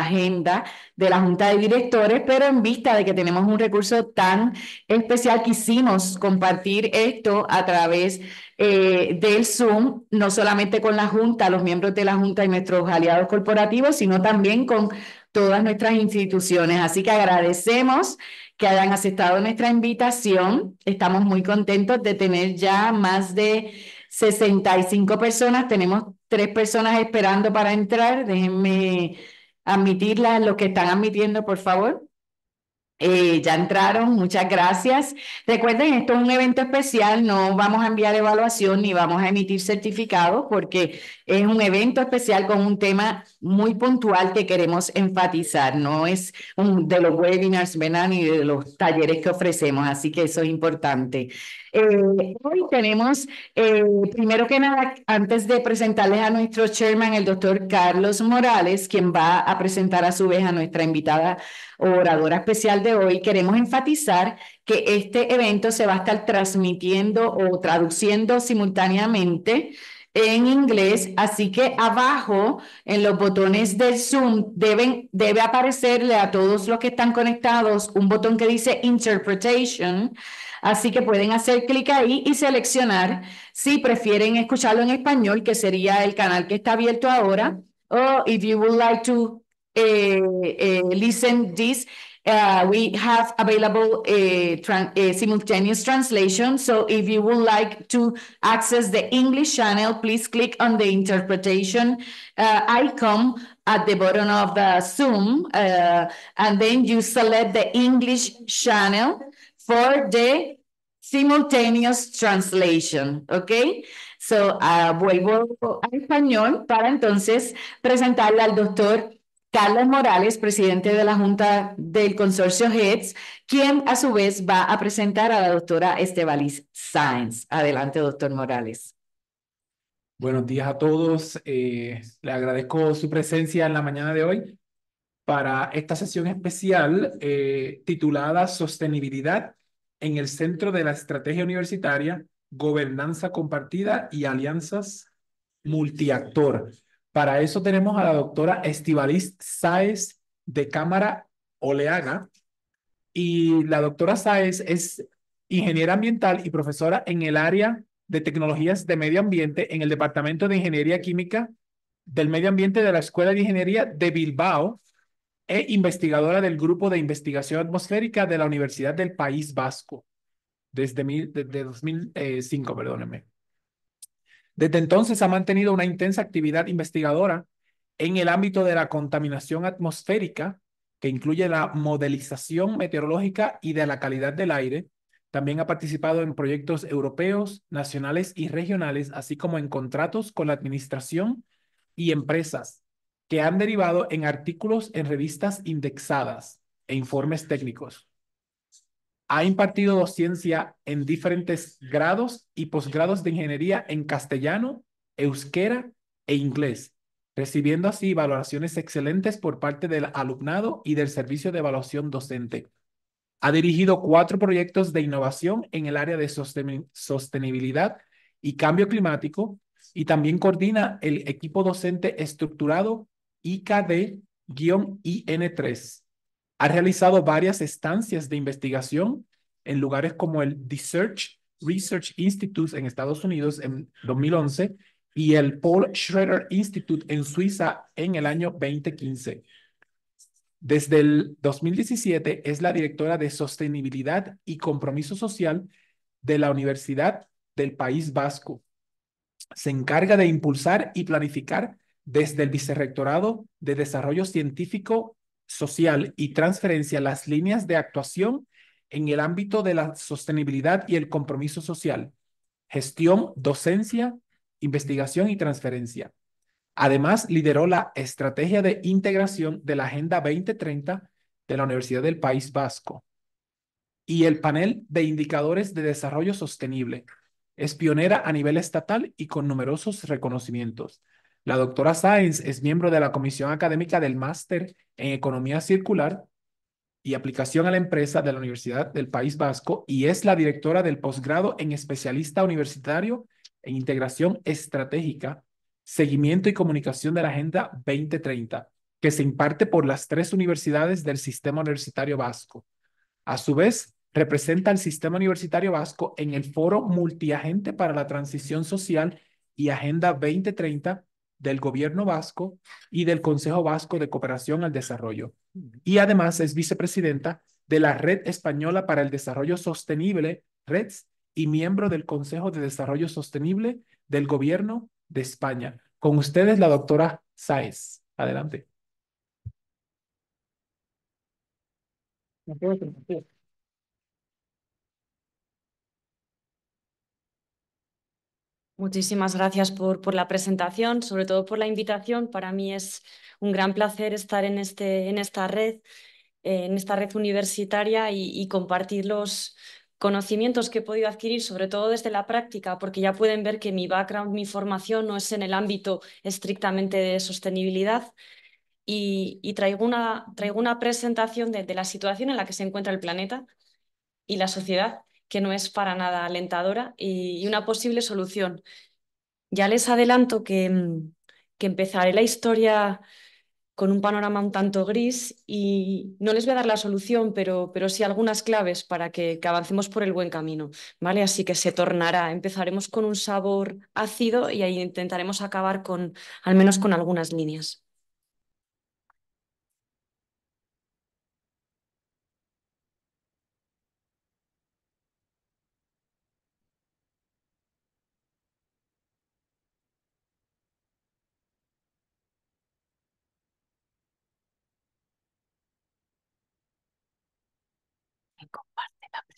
agenda de la Junta de Directores, pero en vista de que tenemos un recurso tan especial, quisimos compartir esto a través eh, del Zoom, no solamente con la Junta, los miembros de la Junta y nuestros aliados corporativos, sino también con todas nuestras instituciones. Así que agradecemos que hayan aceptado nuestra invitación. Estamos muy contentos de tener ya más de 65 personas. Tenemos tres personas esperando para entrar. Déjenme admitirla, los que están admitiendo, por favor. Eh, ya entraron, muchas gracias. Recuerden, esto es un evento especial, no vamos a enviar evaluación ni vamos a emitir certificados porque es un evento especial con un tema muy puntual que queremos enfatizar, no es de los webinars, venan ni de los talleres que ofrecemos, así que eso es importante. Eh, hoy tenemos, eh, primero que nada, antes de presentarles a nuestro chairman, el doctor Carlos Morales, quien va a presentar a su vez a nuestra invitada oradora especial de hoy, queremos enfatizar que este evento se va a estar transmitiendo o traduciendo simultáneamente en inglés, así que abajo en los botones del Zoom deben, debe aparecerle a todos los que están conectados un botón que dice Interpretation Así que pueden hacer clic ahí y seleccionar si prefieren escucharlo en español, que sería el canal que está abierto ahora, o oh, if you would like to eh, eh, listen this. Uh, we have available eh, a, simultaneous translation. So if you would like to access the English channel, please click on the interpretation uh, icon at the bottom of the Zoom, uh, and then you select the English channel for the simultaneous translation, ¿ok? So, ah, vuelvo al español para entonces presentarle al doctor Carlos Morales, presidente de la Junta del Consorcio HEDS, quien a su vez va a presentar a la doctora Estebaliz Sáenz. Adelante, doctor Morales. Buenos días a todos. Eh, le agradezco su presencia en la mañana de hoy para esta sesión especial eh, titulada Sostenibilidad en el Centro de la Estrategia Universitaria, Gobernanza Compartida y Alianzas Multiactor. Para eso tenemos a la doctora Estibaliz Sáez de Cámara Oleaga. Y la doctora Sáez es ingeniera ambiental y profesora en el área de tecnologías de medio ambiente en el Departamento de Ingeniería Química del Medio Ambiente de la Escuela de Ingeniería de Bilbao e investigadora del Grupo de Investigación Atmosférica de la Universidad del País Vasco desde, desde 2005, perdónenme. Desde entonces ha mantenido una intensa actividad investigadora en el ámbito de la contaminación atmosférica, que incluye la modelización meteorológica y de la calidad del aire. También ha participado en proyectos europeos, nacionales y regionales, así como en contratos con la administración y empresas que han derivado en artículos en revistas indexadas e informes técnicos. Ha impartido docencia en diferentes grados y posgrados de ingeniería en castellano, euskera e inglés, recibiendo así valoraciones excelentes por parte del alumnado y del servicio de evaluación docente. Ha dirigido cuatro proyectos de innovación en el área de sostenibilidad y cambio climático y también coordina el equipo docente estructurado IKD-IN3 ha realizado varias estancias de investigación en lugares como el Research Research Institute en Estados Unidos en 2011 y el Paul Schroeder Institute en Suiza en el año 2015. Desde el 2017 es la directora de Sostenibilidad y Compromiso Social de la Universidad del País Vasco. Se encarga de impulsar y planificar desde el Vicerrectorado de Desarrollo Científico, Social y Transferencia las líneas de actuación en el ámbito de la sostenibilidad y el compromiso social, gestión, docencia, investigación y transferencia. Además, lideró la estrategia de integración de la Agenda 2030 de la Universidad del País Vasco y el panel de indicadores de desarrollo sostenible. Es pionera a nivel estatal y con numerosos reconocimientos. La doctora Sáenz es miembro de la Comisión Académica del Máster en Economía Circular y Aplicación a la Empresa de la Universidad del País Vasco y es la directora del posgrado en especialista universitario en integración estratégica, seguimiento y comunicación de la Agenda 2030, que se imparte por las tres universidades del sistema universitario vasco. A su vez, representa al sistema universitario vasco en el foro multiagente para la transición social y Agenda 2030 del Gobierno Vasco y del Consejo Vasco de Cooperación al Desarrollo. Y además es vicepresidenta de la Red Española para el Desarrollo Sostenible, REDS, y miembro del Consejo de Desarrollo Sostenible del Gobierno de España. Con ustedes, la doctora Sáez. Adelante. Muchísimas gracias por, por, la presentación, sobre todo por la invitación. Para mí es un gran placer estar en, este, en esta red, eh, en esta red universitaria y, compartir los conocimientos que he podido adquirir, sobre todo desde la práctica, porque ya pueden ver que mi background, mi formación no es en el ámbito estrictamente de sostenibilidad, y, traigo, una, traigo una presentación de, de, la situación en la que se encuentra el planeta y la sociedad que no es para nada alentadora y, una posible solución. Ya les adelanto que, mm, que empezaré la historia con un panorama un tanto gris y no les voy a dar la solución, pero, pero sí algunas claves para que, que, avancemos por el buen camino, ¿vale? Así que se tornará, empezaremos con un sabor ácido y ahí intentaremos acabar con, al menos con algunas líneas.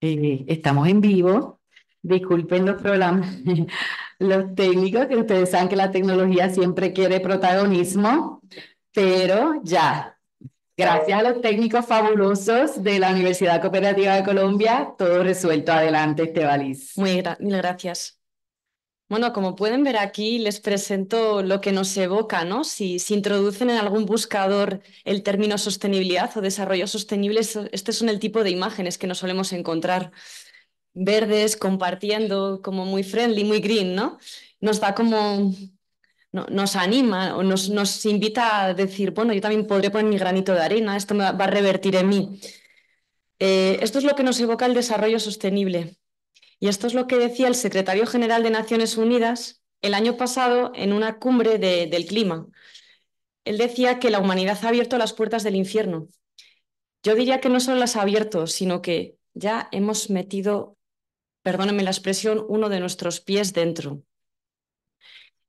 Eh, estamos en vivo. Disculpen los problemas los técnicos, que ustedes saben que la tecnología siempre quiere protagonismo, pero ya, Gracias a los técnicos fabulosos de la Universidad Cooperativa de Colombia, todo resuelto. Adelante, Estebaliz. Muy mil gracias. Bueno, como pueden ver aquí, les presento lo que nos evoca, ¿no? Si, si introducen en algún buscador el término sostenibilidad o desarrollo sostenible, este son el tipo de imágenes que nos solemos encontrar. Verdes, compartiendo, como muy friendly, muy green, ¿no? Nos da como nos anima o nos, invita a decir, bueno, yo también podré poner mi granito de arena, esto me va a revertir en mí. Eh, esto es lo que nos evoca el desarrollo sostenible. Y esto es lo que decía el secretario general de Naciones Unidas el año pasado en una cumbre del clima. Él decía que la humanidad ha abierto las puertas del infierno. Yo diría que no solo las ha abierto, sino que ya hemos metido, perdónenme la expresión, uno de nuestros pies dentro.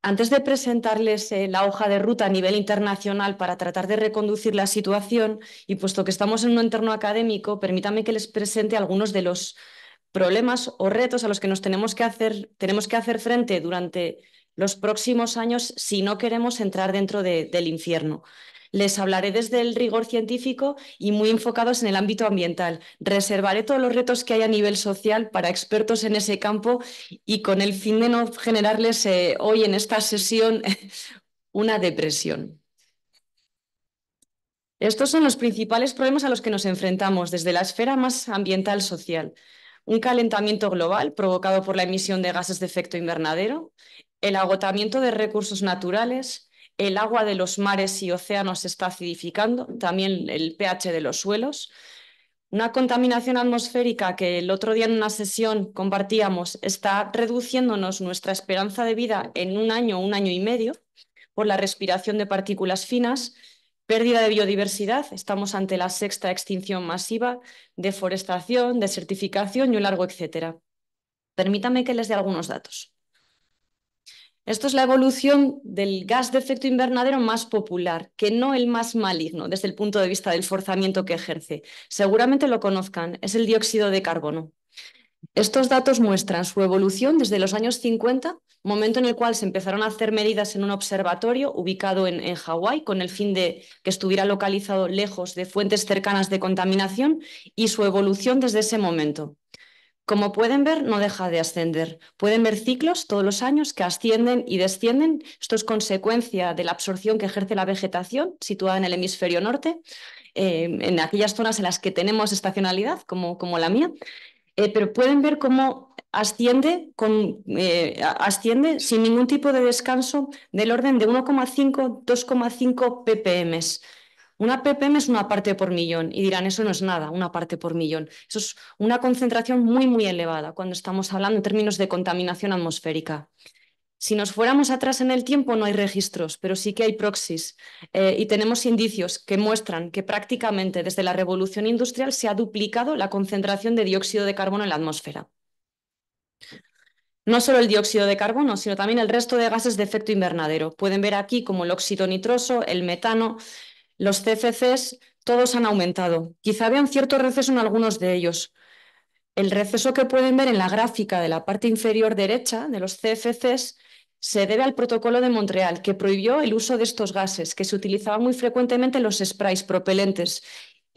Antes de presentarles eh, la hoja de ruta a nivel internacional para tratar de reconducir la situación, y puesto que estamos en un entorno académico, permítame que les presente algunos de los problemas o retos a los que nos tenemos que hacer, tenemos que hacer frente durante los próximos años si no queremos entrar dentro del infierno. Les hablaré desde el rigor científico y muy enfocados en el ámbito ambiental. Reservaré todos los retos que hay a nivel social para expertos en ese campo y con el fin de no generarles eh, hoy en esta sesión una depresión. Estos son los principales problemas a los que nos enfrentamos desde la esfera más ambiental social. Un calentamiento global provocado por la emisión de gases de efecto invernadero, el agotamiento de recursos naturales, el agua de los mares y océanos está acidificando, también el pH de los suelos. Una contaminación atmosférica que el otro día en una sesión compartíamos está reduciéndonos nuestra esperanza de vida en un año, un año y medio, por la respiración de partículas finas, pérdida de biodiversidad, estamos ante la sexta extinción masiva, deforestación, desertificación y un largo etcétera. Permítame que les dé algunos datos. Esto es la evolución del gas de efecto invernadero más popular, que no el más maligno desde el punto de vista del forzamiento que ejerce. Seguramente lo conozcan, es el dióxido de carbono. Estos datos muestran su evolución desde los años 50, momento en el cual se empezaron a hacer medidas en un observatorio ubicado en, en Hawái con el fin de que estuviera localizado lejos de fuentes cercanas de contaminación y su evolución desde ese momento. Como pueden ver, no deja de ascender. Pueden ver ciclos todos los años que ascienden y descienden. Esto es consecuencia de la absorción que ejerce la vegetación situada en el hemisferio norte, eh, en aquellas zonas en las que tenemos estacionalidad, como, como la mía. Eh, pero pueden ver cómo asciende, con, eh, asciende sin ningún tipo de descanso del orden de 1,5-2,5 ppm. Una ppm es una parte por millón y dirán, eso no es nada, una parte por millón. Eso es una concentración muy, muy elevada cuando estamos hablando en términos de contaminación atmosférica. Si nos fuéramos atrás en el tiempo no hay registros, pero sí que hay proxies eh, y tenemos indicios que muestran que prácticamente desde la revolución industrial se ha duplicado la concentración de dióxido de carbono en la atmósfera. No solo el dióxido de carbono, sino también el resto de gases de efecto invernadero. Pueden ver aquí como el óxido nitroso, el metano, los CFCs todos han aumentado. Quizá un cierto receso en algunos de ellos. El receso que pueden ver en la gráfica de la parte inferior derecha de los CFCs se debe al protocolo de Montreal, que prohibió el uso de estos gases, que se utilizaban muy frecuentemente en los sprays propelentes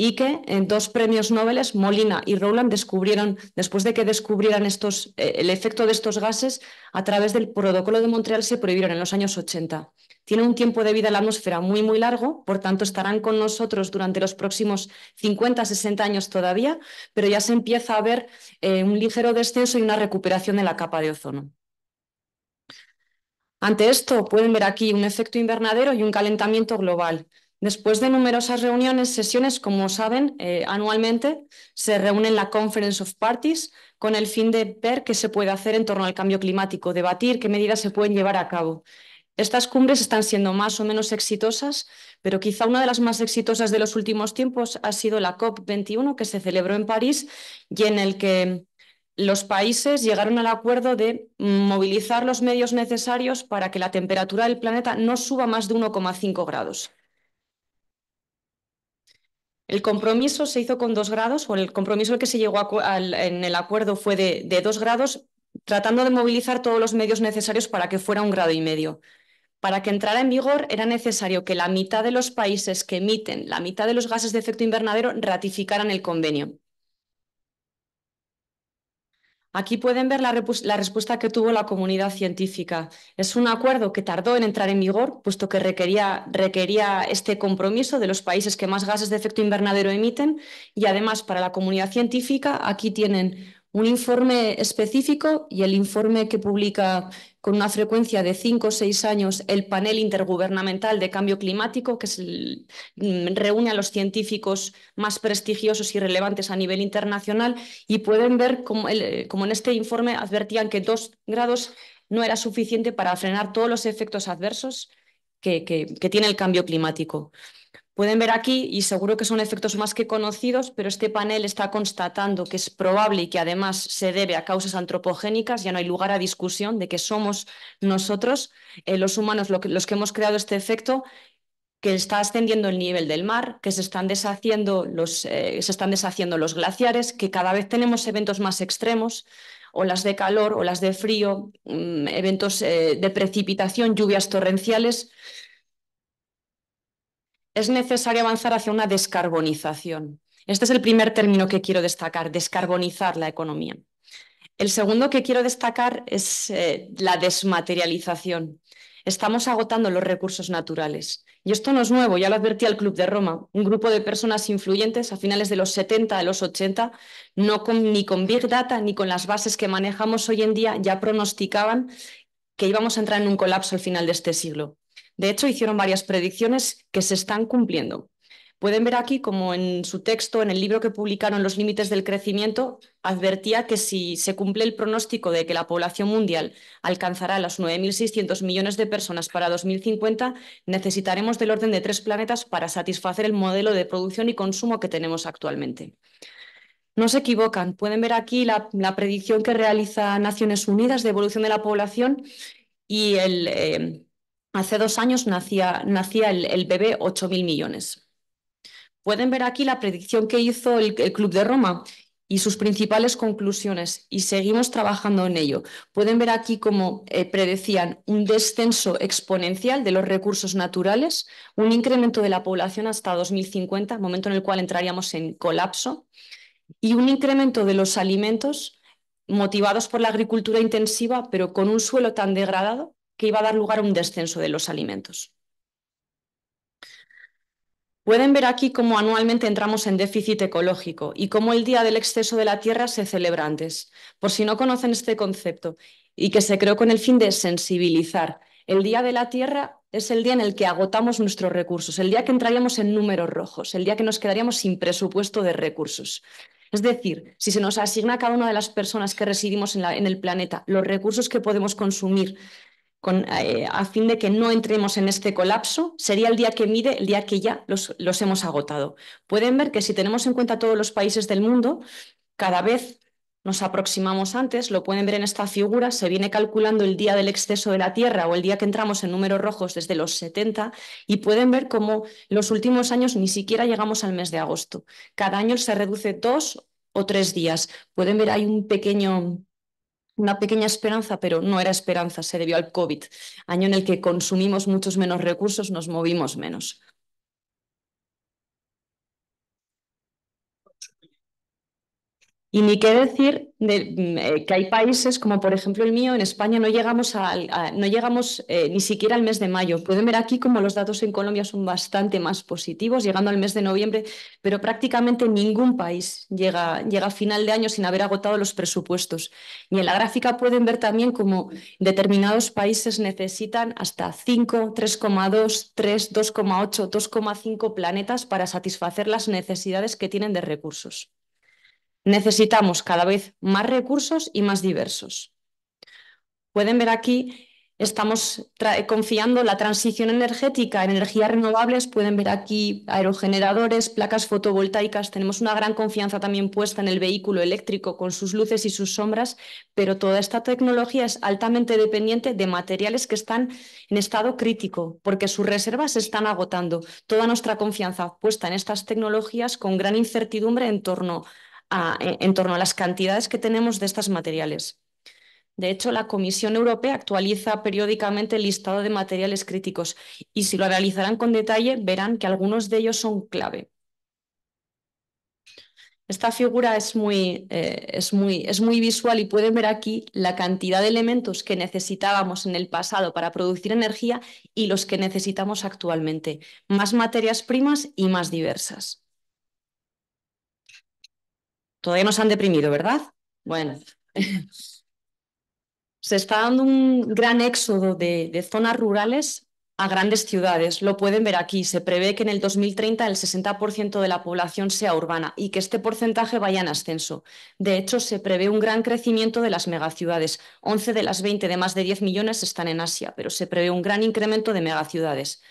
y que en dos premios Nobel, Molina y Rowland, descubrieron, después de que descubrieran estos, eh, el efecto de estos gases, a través del protocolo de Montreal se prohibieron en los años 80. Tienen un tiempo de vida en la atmósfera muy, muy largo, por tanto estarán con nosotros durante los próximos 50, 60 años todavía, pero ya se empieza a ver eh, un ligero descenso y una recuperación de la capa de ozono. Ante esto pueden ver aquí un efecto invernadero y un calentamiento global. Después de numerosas reuniones, sesiones, como saben, eh, anualmente se reúne la Conference of Parties con el fin de ver qué se puede hacer en torno al cambio climático, debatir qué medidas se pueden llevar a cabo. Estas cumbres están siendo más o menos exitosas, pero quizá una de las más exitosas de los últimos tiempos ha sido la COP21 que se celebró en París y en el que los países llegaron al acuerdo de movilizar los medios necesarios para que la temperatura del planeta no suba más de 1,5 grados. El compromiso se hizo con dos grados, o el compromiso que se llegó en el acuerdo fue de dos grados, tratando de movilizar todos los medios necesarios para que fuera un grado y medio. Para que entrara en vigor era necesario que la mitad de los países que emiten la mitad de los gases de efecto invernadero ratificaran el convenio. Aquí pueden ver la, respuesta que tuvo la comunidad científica. Es un acuerdo que tardó en entrar en vigor, puesto que requería, este compromiso de los países que más gases de efecto invernadero emiten. Y además, para la comunidad científica, aquí tienen un informe específico y el informe que publica con una frecuencia de cinco o seis años el panel intergubernamental de cambio climático, que mm, reúne a los científicos más prestigiosos y relevantes a nivel internacional, y pueden ver como, eh, en este informe advertían que dos grados no era suficiente para frenar todos los efectos adversos que tiene el cambio climático. Pueden ver aquí, y seguro que son efectos más que conocidos, pero este panel está constatando que es probable y que además se debe a causas antropogénicas, ya no hay lugar a discusión de que somos nosotros, eh, los humanos, los que hemos creado este efecto, que está ascendiendo el nivel del mar, que se están deshaciendo los, eh, se están deshaciendo los glaciares, que cada vez tenemos eventos más extremos, olas de calor, o las de frío, mm, eventos eh, de precipitación, lluvias torrenciales es necesario avanzar hacia una descarbonización. Este es el primer término que quiero destacar, descarbonizar la economía. El segundo que quiero destacar es eh, la desmaterialización. Estamos agotando los recursos naturales. Y esto no es nuevo, ya lo advertí al Club de Roma, un grupo de personas influyentes a finales de los 70, de los 80, no ni con Big Data ni con las bases que manejamos hoy en día, ya pronosticaban que íbamos a entrar en un colapso al final de este siglo. De hecho, hicieron varias predicciones que se están cumpliendo. Pueden ver aquí como en su texto, en el libro que publicaron Los Límites del Crecimiento, advertía que si se cumple el pronóstico de que la población mundial alcanzará las 9.600 millones de personas para 2050, necesitaremos del orden de tres planetas para satisfacer el modelo de producción y consumo que tenemos actualmente. No se equivocan, pueden ver aquí la, predicción que realiza Naciones Unidas de evolución de la población y el, eh, Hace dos años nacía, nacía el, bebé 8.000 millones. Pueden ver aquí la predicción que hizo el, Club de Roma y sus principales conclusiones y seguimos trabajando en ello. Pueden ver aquí cómo eh, predecían un descenso exponencial de los recursos naturales, un incremento de la población hasta 2050, momento en el cual entraríamos en colapso, y un incremento de los alimentos motivados por la agricultura intensiva, pero con un suelo tan degradado que iba a dar lugar a un descenso de los alimentos. Pueden ver aquí cómo anualmente entramos en déficit ecológico y cómo el Día del Exceso de la Tierra se celebra antes, por si no conocen este concepto, y que se creó con el fin de sensibilizar. El Día de la Tierra es el día en el que agotamos nuestros recursos, el día que entraríamos en números rojos, el día que nos quedaríamos sin presupuesto de recursos. Es decir, si se nos asigna a cada una de las personas que residimos en, en el planeta los recursos que podemos consumir eh, a fin de que no entremos en este colapso, sería el día que mide, el día que ya los, los hemos agotado. Pueden ver que si tenemos en cuenta todos los países del mundo, cada vez nos aproximamos antes, lo pueden ver en esta figura, se viene calculando el día del exceso de la Tierra o el día que entramos en números rojos desde los 70 y pueden ver cómo los últimos años ni siquiera llegamos al mes de agosto. Cada año se reduce dos o tres días. Pueden ver hay un pequeño una pequeña esperanza, pero no era esperanza, se debió al COVID, año en el que consumimos muchos menos recursos, nos movimos menos. Y ni qué decir mm, eh, que hay países como por ejemplo el mío, en España no llegamos, no llegamos eh, ni siquiera al mes de mayo. Pueden ver aquí como los datos en Colombia son bastante más positivos, llegando al mes de noviembre, pero prácticamente ningún país llega, llega a final de año sin haber agotado los presupuestos. Y en la gráfica pueden ver también como determinados países necesitan hasta 5, 3,2, 3, 2,8, 2,5 planetas para satisfacer las necesidades que tienen de recursos. Necesitamos cada vez más recursos y más diversos. Pueden ver aquí, estamos confiando la transición energética en energías renovables. Pueden ver aquí aerogeneradores, placas fotovoltaicas. Tenemos una gran confianza también puesta en el vehículo eléctrico con sus luces y sus sombras, pero toda esta tecnología es altamente dependiente de materiales que están en estado crítico, porque sus reservas se están agotando. Toda nuestra confianza puesta en estas tecnologías con gran incertidumbre en torno a en, torno a las cantidades que tenemos de estos materiales. De hecho, la Comisión Europea actualiza periódicamente el listado de materiales críticos y si lo realizarán con detalle verán que algunos de ellos son clave. Esta figura es eh, es muy visual y pueden ver aquí la cantidad de elementos que necesitábamos en el pasado para producir energía y los que necesitamos actualmente. Más materias primas y más diversas. Todavía nos han deprimido, ¿verdad? Bueno. Se está dando un gran éxodo de, zonas rurales a grandes ciudades. Lo pueden ver aquí. Se prevé que en el 2030 el 60% de la población sea urbana y que este porcentaje vaya en ascenso. De hecho, se prevé un gran crecimiento de las megaciudades. 11 de las 20 de más de 10 millones están en Asia, pero se prevé un gran incremento de megaciudades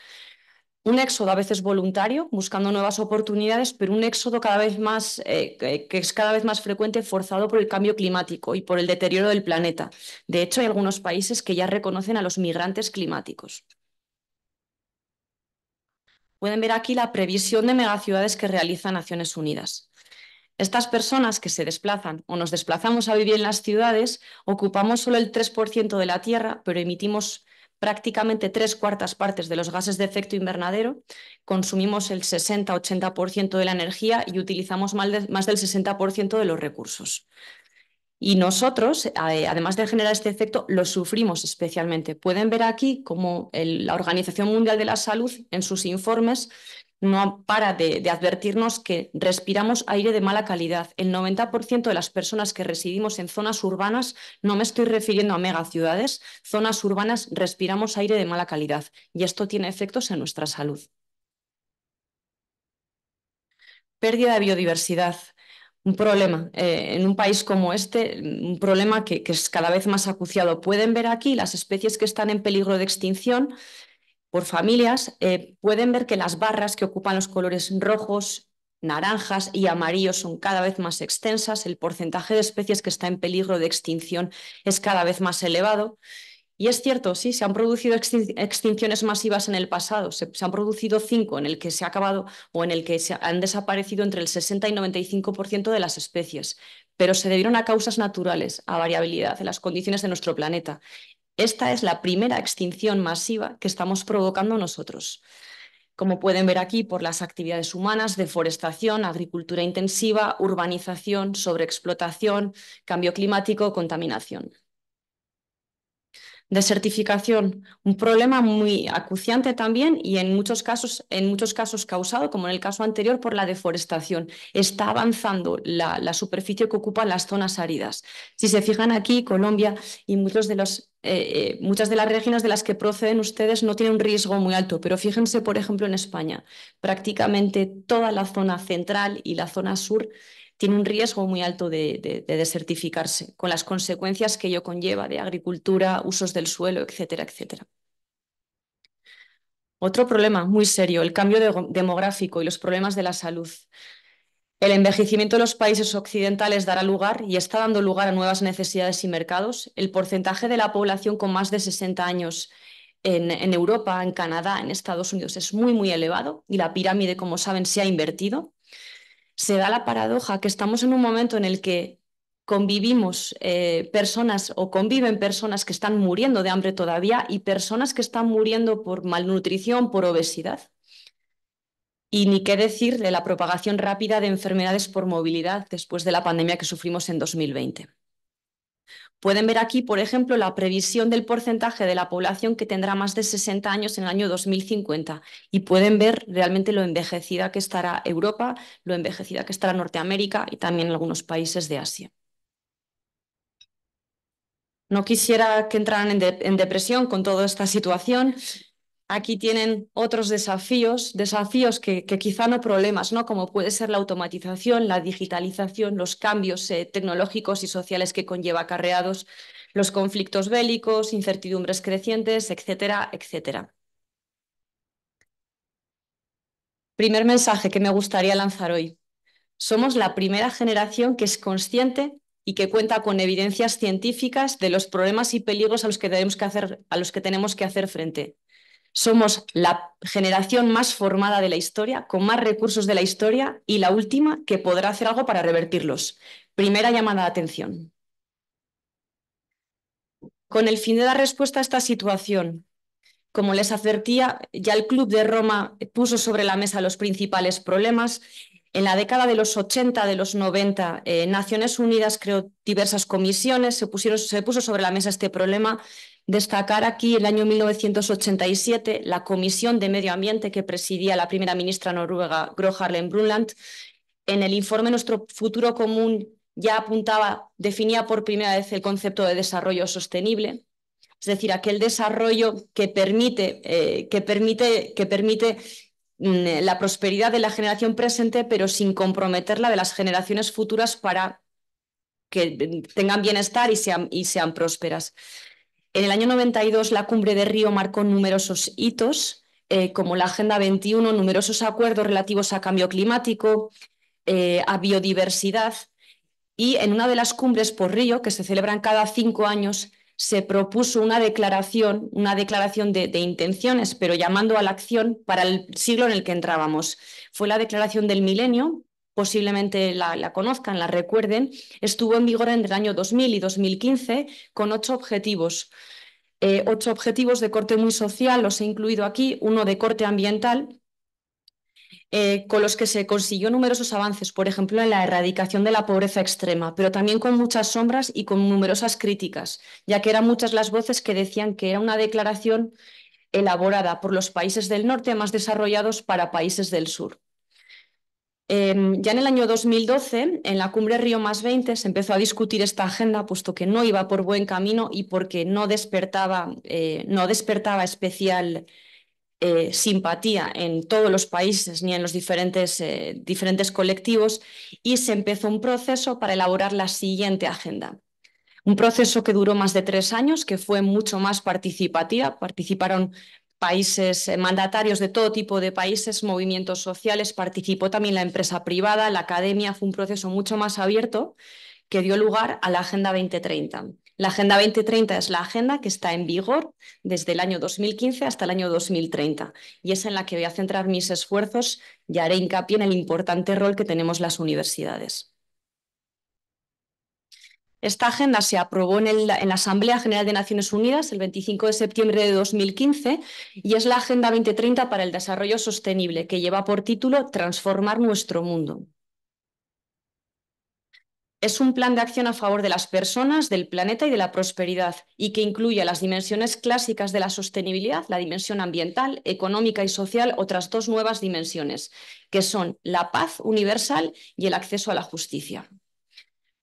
un éxodo a veces voluntario, buscando nuevas oportunidades, pero un éxodo cada vez más, eh, que es cada vez más frecuente, forzado por el cambio climático y por el deterioro del planeta. De hecho, hay algunos países que ya reconocen a los migrantes climáticos. Pueden ver aquí la previsión de megaciudades que realiza Naciones Unidas. Estas personas que se desplazan o nos desplazamos a vivir en las ciudades ocupamos solo el 3% de la Tierra, pero emitimos prácticamente tres cuartas partes de los gases de efecto invernadero, consumimos el 60-80% de la energía y utilizamos más, del 60% de los recursos. Y nosotros, además de generar este efecto, lo sufrimos especialmente. Pueden ver aquí cómo la Organización Mundial de la Salud, en sus informes, no para de, advertirnos que respiramos aire de mala calidad. El 90% de las personas que residimos en zonas urbanas, no me estoy refiriendo a megaciudades, zonas urbanas respiramos aire de mala calidad y esto tiene efectos en nuestra salud. Pérdida de biodiversidad. Un problema eh, en un país como este, un problema que, que es cada vez más acuciado. Pueden ver aquí las especies que están en peligro de extinción por familias, eh, pueden ver que las barras que ocupan los colores rojos, naranjas y amarillos son cada vez más extensas, el porcentaje de especies que está en peligro de extinción es cada vez más elevado. Y es cierto, sí, se han producido extinciones masivas en el pasado, se, han producido cinco en el que se ha acabado o en el que se han desaparecido entre el 60 y 95% de las especies, pero se debieron a causas naturales, a variabilidad en las condiciones de nuestro planeta. Esta es la primera extinción masiva que estamos provocando nosotros. Como pueden ver aquí, por las actividades humanas, deforestación, agricultura intensiva, urbanización, sobreexplotación, cambio climático, contaminación. Desertificación, un problema muy acuciante también y en muchos casos, en muchos casos causado, como en el caso anterior, por la deforestación. Está avanzando la, superficie que ocupan las zonas áridas. Si se fijan aquí, Colombia y muchos de los, eh, eh, muchas de las regiones de las que proceden ustedes no tienen un riesgo muy alto, pero fíjense, por ejemplo, en España, prácticamente toda la zona central y la zona sur tiene un riesgo muy alto de, desertificarse, con las consecuencias que ello conlleva de agricultura, usos del suelo, etcétera, etcétera. Otro problema muy serio, el cambio demográfico y los problemas de la salud. El envejecimiento de los países occidentales dará lugar y está dando lugar a nuevas necesidades y mercados. El porcentaje de la población con más de 60 años en Europa, en Canadá, en Estados Unidos es muy, muy elevado y la pirámide, como saben, se ha invertido se da la paradoja que estamos en un momento en el que convivimos eh, personas o conviven personas que están muriendo de hambre todavía y personas que están muriendo por malnutrición, por obesidad. Y ni qué decir de la propagación rápida de enfermedades por movilidad después de la pandemia que sufrimos en 2020. Pueden ver aquí, por ejemplo, la previsión del porcentaje de la población que tendrá más de 60 años en el año 2050 y pueden ver realmente lo envejecida que estará Europa, lo envejecida que estará Norteamérica y también algunos países de Asia. No quisiera que entraran en, depresión con toda esta situación, aquí tienen otros desafíos, desafíos que, quizá no problemas, ¿no? como puede ser la automatización, la digitalización, los cambios eh, tecnológicos y sociales que conlleva acarreados, los conflictos bélicos, incertidumbres crecientes, etcétera, etcétera. Primer mensaje que me gustaría lanzar hoy. Somos la primera generación que es consciente y que cuenta con evidencias científicas de los problemas y peligros a los que tenemos que hacer frente. Somos la generación más formada de la historia, con más recursos de la historia y la última que podrá hacer algo para revertirlos. Primera llamada de atención. Con el fin de dar respuesta a esta situación, como les advertía, ya el Club de Roma puso sobre la mesa los principales problemas. En la década de los 80, de los 90, eh, Naciones Unidas creó diversas comisiones, se, se puso sobre la mesa este problema, Destacar aquí el año 1987, la Comisión de Medio Ambiente que presidía la primera ministra noruega Gro Harlem Brundtland. En el informe Nuestro futuro común ya apuntaba, definía por primera vez el concepto de desarrollo sostenible, es decir, aquel desarrollo que permite, eh, que permite, que permite mm, eh, la prosperidad de la generación presente, pero sin comprometerla de las generaciones futuras para que mm, tengan bienestar y sean, y sean prósperas. En el año 92 la cumbre de Río marcó numerosos hitos, eh, como la Agenda 21, numerosos acuerdos relativos a cambio climático, eh, a biodiversidad, y en una de las cumbres por Río, que se celebran cada cinco años, se propuso una declaración, una declaración de, de, intenciones, pero llamando a la acción para el siglo en el que entrábamos. Fue la declaración del milenio, posiblemente la, conozcan, la recuerden, estuvo en vigor entre el año 2000 y 2015 con ocho objetivos. Eh, ocho objetivos de corte muy social, los he incluido aquí, uno de corte ambiental, eh, con los que se consiguió numerosos avances, por ejemplo, en la erradicación de la pobreza extrema, pero también con muchas sombras y con numerosas críticas, ya que eran muchas las voces que decían que era una declaración elaborada por los países del norte más desarrollados para países del sur ya en el año 2012, en la cumbre Río más 20, se empezó a discutir esta agenda, puesto que no iba por buen camino y porque no despertaba, eh, no despertaba especial eh, simpatía en todos los países ni en los diferentes, eh, diferentes colectivos, y se empezó un proceso para elaborar la siguiente agenda. Un proceso que duró más de tres años, que fue mucho más participativa. Participaron países, eh, mandatarios de todo tipo de países, movimientos sociales, participó también la empresa privada, la academia, fue un proceso mucho más abierto que dio lugar a la Agenda 2030. La Agenda 2030 es la agenda que está en vigor desde el año 2015 hasta el año 2030 y es en la que voy a centrar mis esfuerzos y haré hincapié en el importante rol que tenemos las universidades. Esta agenda se aprobó en, la Asamblea General de Naciones Unidas el 25 de septiembre de 2015 y es la Agenda 2030 para el Desarrollo Sostenible, que lleva por título Transformar nuestro mundo. Es un plan de acción a favor de las personas, del planeta y de la prosperidad, y que incluye las dimensiones clásicas de la sostenibilidad, la dimensión ambiental, económica y social, otras dos nuevas dimensiones, que son la paz universal y el acceso a la justicia.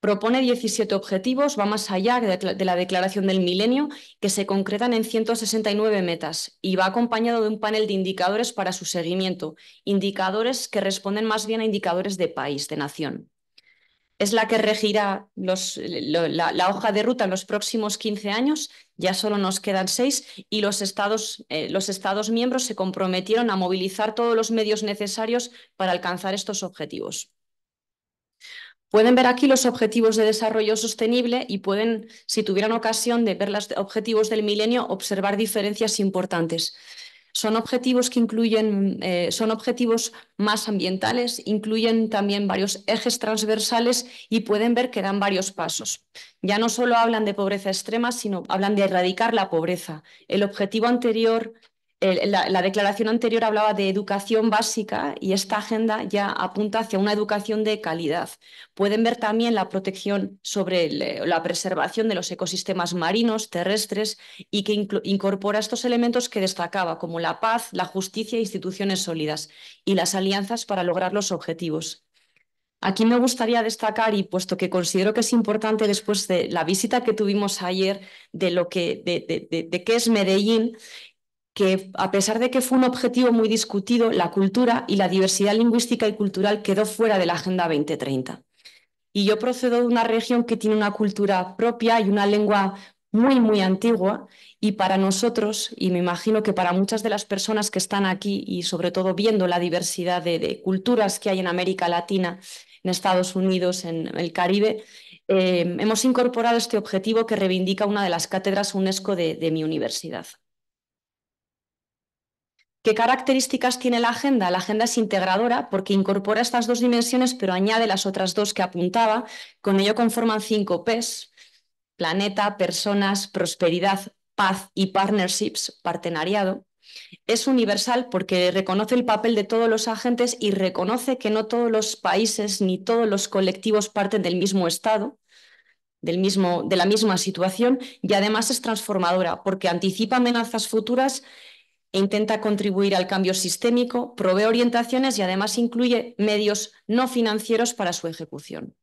Propone 17 objetivos, va más allá de la declaración del milenio, que se concretan en 169 metas y va acompañado de un panel de indicadores para su seguimiento, indicadores que responden más bien a indicadores de país, de nación. Es la que regirá la, hoja de ruta en los próximos 15 años, ya solo nos quedan seis, y eh, los estados miembros se comprometieron a movilizar todos los medios necesarios para alcanzar estos objetivos. Pueden ver aquí los objetivos de desarrollo sostenible y pueden, si tuvieran ocasión de ver los objetivos del milenio, observar diferencias importantes. Son objetivos que incluyen, eh, son objetivos más ambientales, incluyen también varios ejes transversales y pueden ver que dan varios pasos. Ya no solo hablan de pobreza extrema, sino hablan de erradicar la pobreza. El objetivo anterior la, declaración anterior hablaba de educación básica y esta agenda ya apunta hacia una educación de calidad. Pueden ver también la protección sobre eh, la preservación de los ecosistemas marinos, terrestres y que incorpora estos elementos que destacaba, como la paz, la justicia e instituciones sólidas y las alianzas para lograr los objetivos. Aquí me gustaría destacar, y puesto que considero que es importante después de la visita que tuvimos ayer de lo que de qué es Medellín, que a pesar de que fue un objetivo muy discutido, la cultura y la diversidad lingüística y cultural quedó fuera de la Agenda 2030. Y yo procedo de una región que tiene una cultura propia y una lengua muy, muy antigua. Y para nosotros, y me imagino que para muchas de las personas que están aquí y sobre todo viendo la diversidad de, culturas que hay en América Latina, en Estados Unidos, en el Caribe, eh, hemos incorporado este objetivo que reivindica una de las cátedras UNESCO de mi universidad. ¿Qué características tiene la agenda? La agenda es integradora porque incorpora estas dos dimensiones, pero añade las otras dos que apuntaba. Con ello conforman cinco Ps, planeta, personas, prosperidad, paz y partnerships, partenariado. Es universal porque reconoce el papel de todos los agentes y reconoce que no todos los países ni todos los colectivos parten del mismo Estado. Del mismo, de la misma situación y además es transformadora porque anticipa amenazas futuras e intenta contribuir al cambio sistémico, provee orientaciones y además incluye medios no financieros para su ejecución.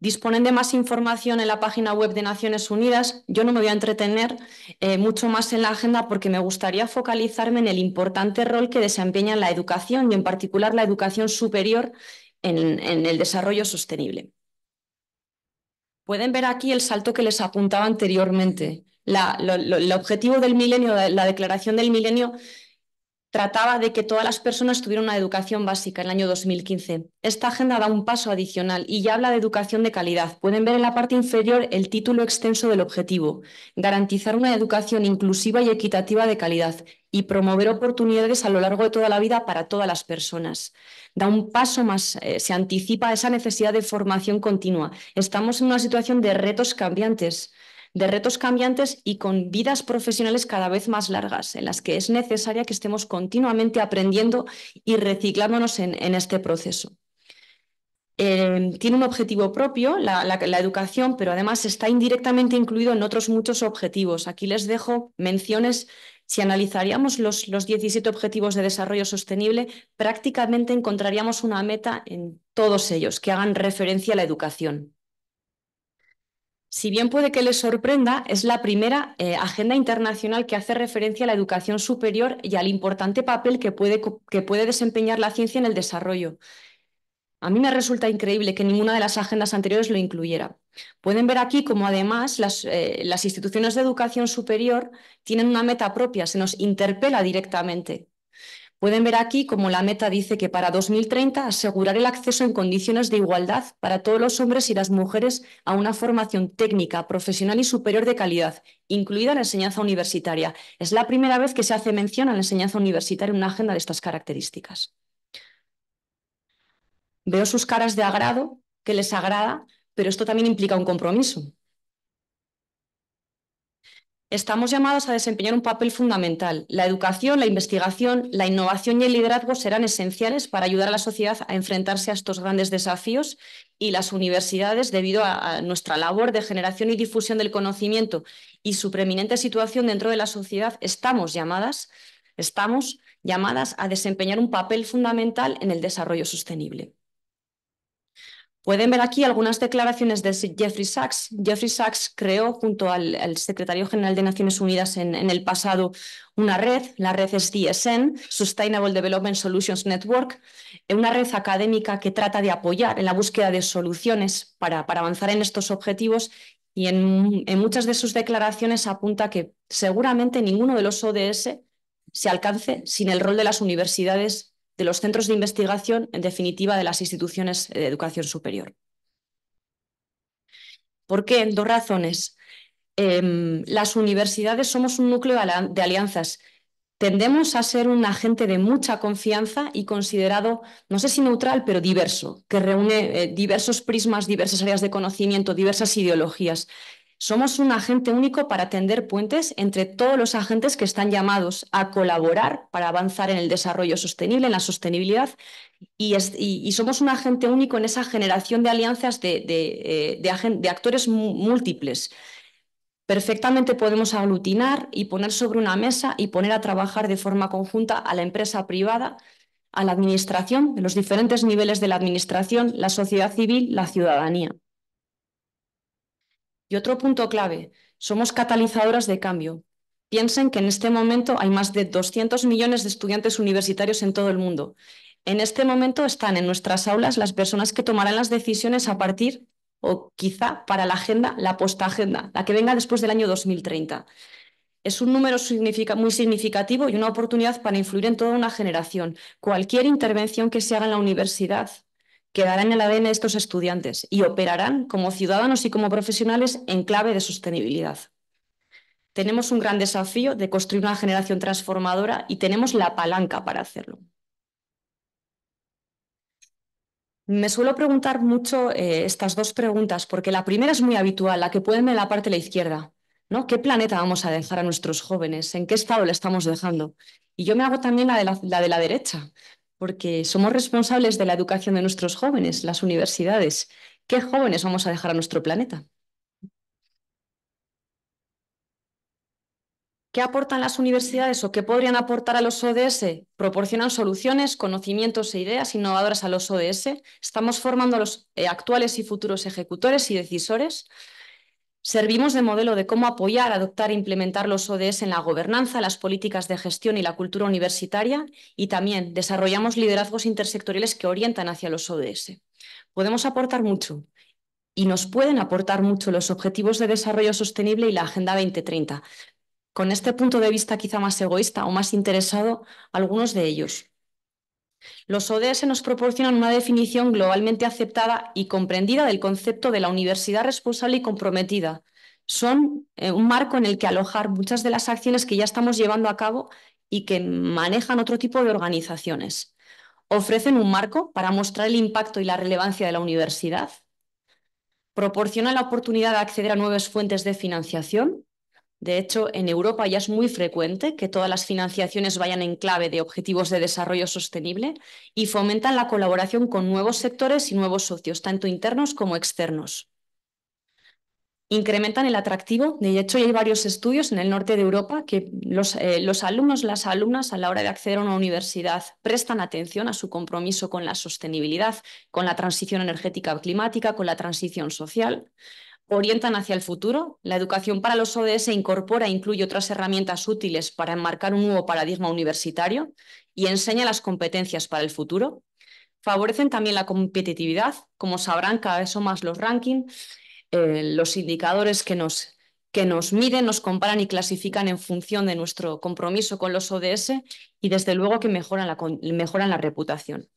Disponen de más información en la página web de Naciones Unidas. Yo no me voy a entretener eh, mucho más en la agenda porque me gustaría focalizarme en el importante rol que desempeña la educación y en particular la educación superior en el desarrollo sostenible. Pueden ver aquí el salto que les apuntaba anteriormente la, el objetivo del milenio, la declaración del milenio, trataba de que todas las personas tuvieran una educación básica en el año 2015. Esta agenda da un paso adicional y ya habla de educación de calidad. Pueden ver en la parte inferior el título extenso del objetivo, garantizar una educación inclusiva y equitativa de calidad y promover oportunidades a lo largo de toda la vida para todas las personas. Da un paso más, eh, se anticipa esa necesidad de formación continua. Estamos en una situación de retos cambiantes de retos cambiantes y con vidas profesionales cada vez más largas, en las que es necesaria que estemos continuamente aprendiendo y reciclándonos en, este proceso. Eh, tiene un objetivo propio, la, educación, pero además está indirectamente incluido en otros muchos objetivos. Aquí les dejo menciones. Si analizaríamos los, los 17 objetivos de desarrollo sostenible, prácticamente encontraríamos una meta en todos ellos que hagan referencia a la educación si bien puede que les sorprenda, es la primera eh, agenda internacional que hace referencia a la educación superior y al importante papel que puede, desempeñar la ciencia en el desarrollo. A mí me resulta increíble que ninguna de las agendas anteriores lo incluyera. Pueden ver aquí cómo además las eh, instituciones de educación superior tienen una meta propia, se nos interpela directamente. Pueden ver aquí como la meta dice que para 2030 asegurar el acceso en condiciones de igualdad para todos los hombres y las mujeres a una formación técnica, profesional y superior de calidad, incluida la enseñanza universitaria. Es la primera vez que se hace mención a la enseñanza universitaria en una agenda de estas características. Veo sus caras de agrado, que les agrada, pero esto también implica un compromiso estamos llamados a desempeñar un papel fundamental. La educación, la investigación, la innovación y el liderazgo serán esenciales para ayudar a la sociedad a enfrentarse a estos grandes desafíos y las universidades, debido a, nuestra labor de generación y difusión del conocimiento y su preeminente situación dentro de la sociedad, estamos llamadas, estamos llamadas a desempeñar un papel fundamental en el desarrollo sostenible. Pueden ver aquí algunas declaraciones de Jeffrey Sachs. Jeffrey Sachs creó junto al, secretario general de Naciones Unidas en, el pasado una red, la red es Sustainable Development Solutions Network, una red académica que trata de apoyar en la búsqueda de soluciones para, avanzar en estos objetivos y en, en muchas de sus declaraciones apunta que seguramente ninguno de los ODS se alcance sin el rol de las universidades de los centros de investigación, en definitiva, de las instituciones de educación superior. ¿Por qué? Dos razones. Em, las universidades somos un núcleo de alianzas. Tendemos a ser un agente de mucha confianza y considerado, no sé si neutral, pero diverso, que reúne eh, diversos prismas, diversas áreas de conocimiento, diversas ideologías. Somos un agente único para tender puentes entre todos los agentes que están llamados a colaborar para avanzar en el desarrollo sostenible, en la sostenibilidad, y, somos un agente único en esa generación de alianzas de, de eh, actores múltiples. Perfectamente podemos aglutinar y poner sobre una mesa y poner a trabajar de forma conjunta a la empresa privada, a la administración, de los diferentes niveles de la administración, la sociedad civil, la ciudadanía. Y otro punto clave, somos catalizadoras de cambio. Piensen que en este momento hay más de 200 millones de estudiantes universitarios en todo el mundo. En este momento están en nuestras aulas las personas que tomarán las decisiones a partir o quizá para la agenda, la postagenda, la que venga después del año 2030. Es un número muy significativo y una oportunidad para influir en toda una generación. Cualquier intervención que se haga en la universidad quedarán en el ADN de estos estudiantes y operarán como ciudadanos y como profesionales en clave de sostenibilidad. Tenemos un gran desafío de construir una generación transformadora y tenemos la palanca para hacerlo. Me suelo preguntar mucho eh, estas dos preguntas, porque la primera es muy habitual, la que pueden ver en la parte de la izquierda. ¿no? ¿Qué planeta vamos a dejar a nuestros jóvenes? ¿En qué estado le estamos dejando? Y yo me hago también la de la, de la derecha porque somos responsables de la educación de nuestros jóvenes, las universidades. ¿Qué jóvenes vamos a dejar a nuestro planeta? ¿Qué aportan las universidades o qué podrían aportar a los ODS? Proporcionan soluciones, conocimientos e ideas innovadoras a los ODS. Estamos formando a los eh, actuales y futuros ejecutores y decisores Servimos de modelo de cómo apoyar, adoptar e implementar los ODS en la gobernanza, las políticas de gestión y la cultura universitaria y también desarrollamos liderazgos intersectoriales que orientan hacia los ODS. Podemos aportar mucho y nos pueden aportar mucho los Objetivos de Desarrollo Sostenible y la Agenda 2030. Con este punto de vista quizá más egoísta o más interesado, algunos de ellos. Los ODS nos proporcionan una definición globalmente aceptada y comprendida del concepto de la universidad responsable y comprometida. Son eh, un marco en el que alojar muchas de las acciones que ya estamos llevando a cabo y que manejan otro tipo de organizaciones. Ofrecen un marco para mostrar el impacto y la relevancia de la universidad. Proporcionan la oportunidad de acceder a nuevas fuentes de financiación de hecho, en Europa ya es muy frecuente que todas las financiaciones vayan en clave de objetivos de desarrollo sostenible y fomentan la colaboración con nuevos sectores y nuevos socios, tanto internos como externos. Incrementan el atractivo. De hecho, hay varios estudios en el norte de Europa que los, eh, los alumnos, las alumnas, a la hora de acceder a una universidad, prestan atención a su compromiso con la sostenibilidad, con la transición energética climática, con la transición social orientan hacia el futuro. La educación para los ODS incorpora e incluye otras herramientas útiles para enmarcar un nuevo paradigma universitario y enseña las competencias para el futuro. Favorecen también la competitividad, como sabrán, cada vez son más los rankings, eh, los indicadores que nos, nos miden, nos comparan y clasifican en función de nuestro compromiso con los ODS y desde luego que mejoran la reputación.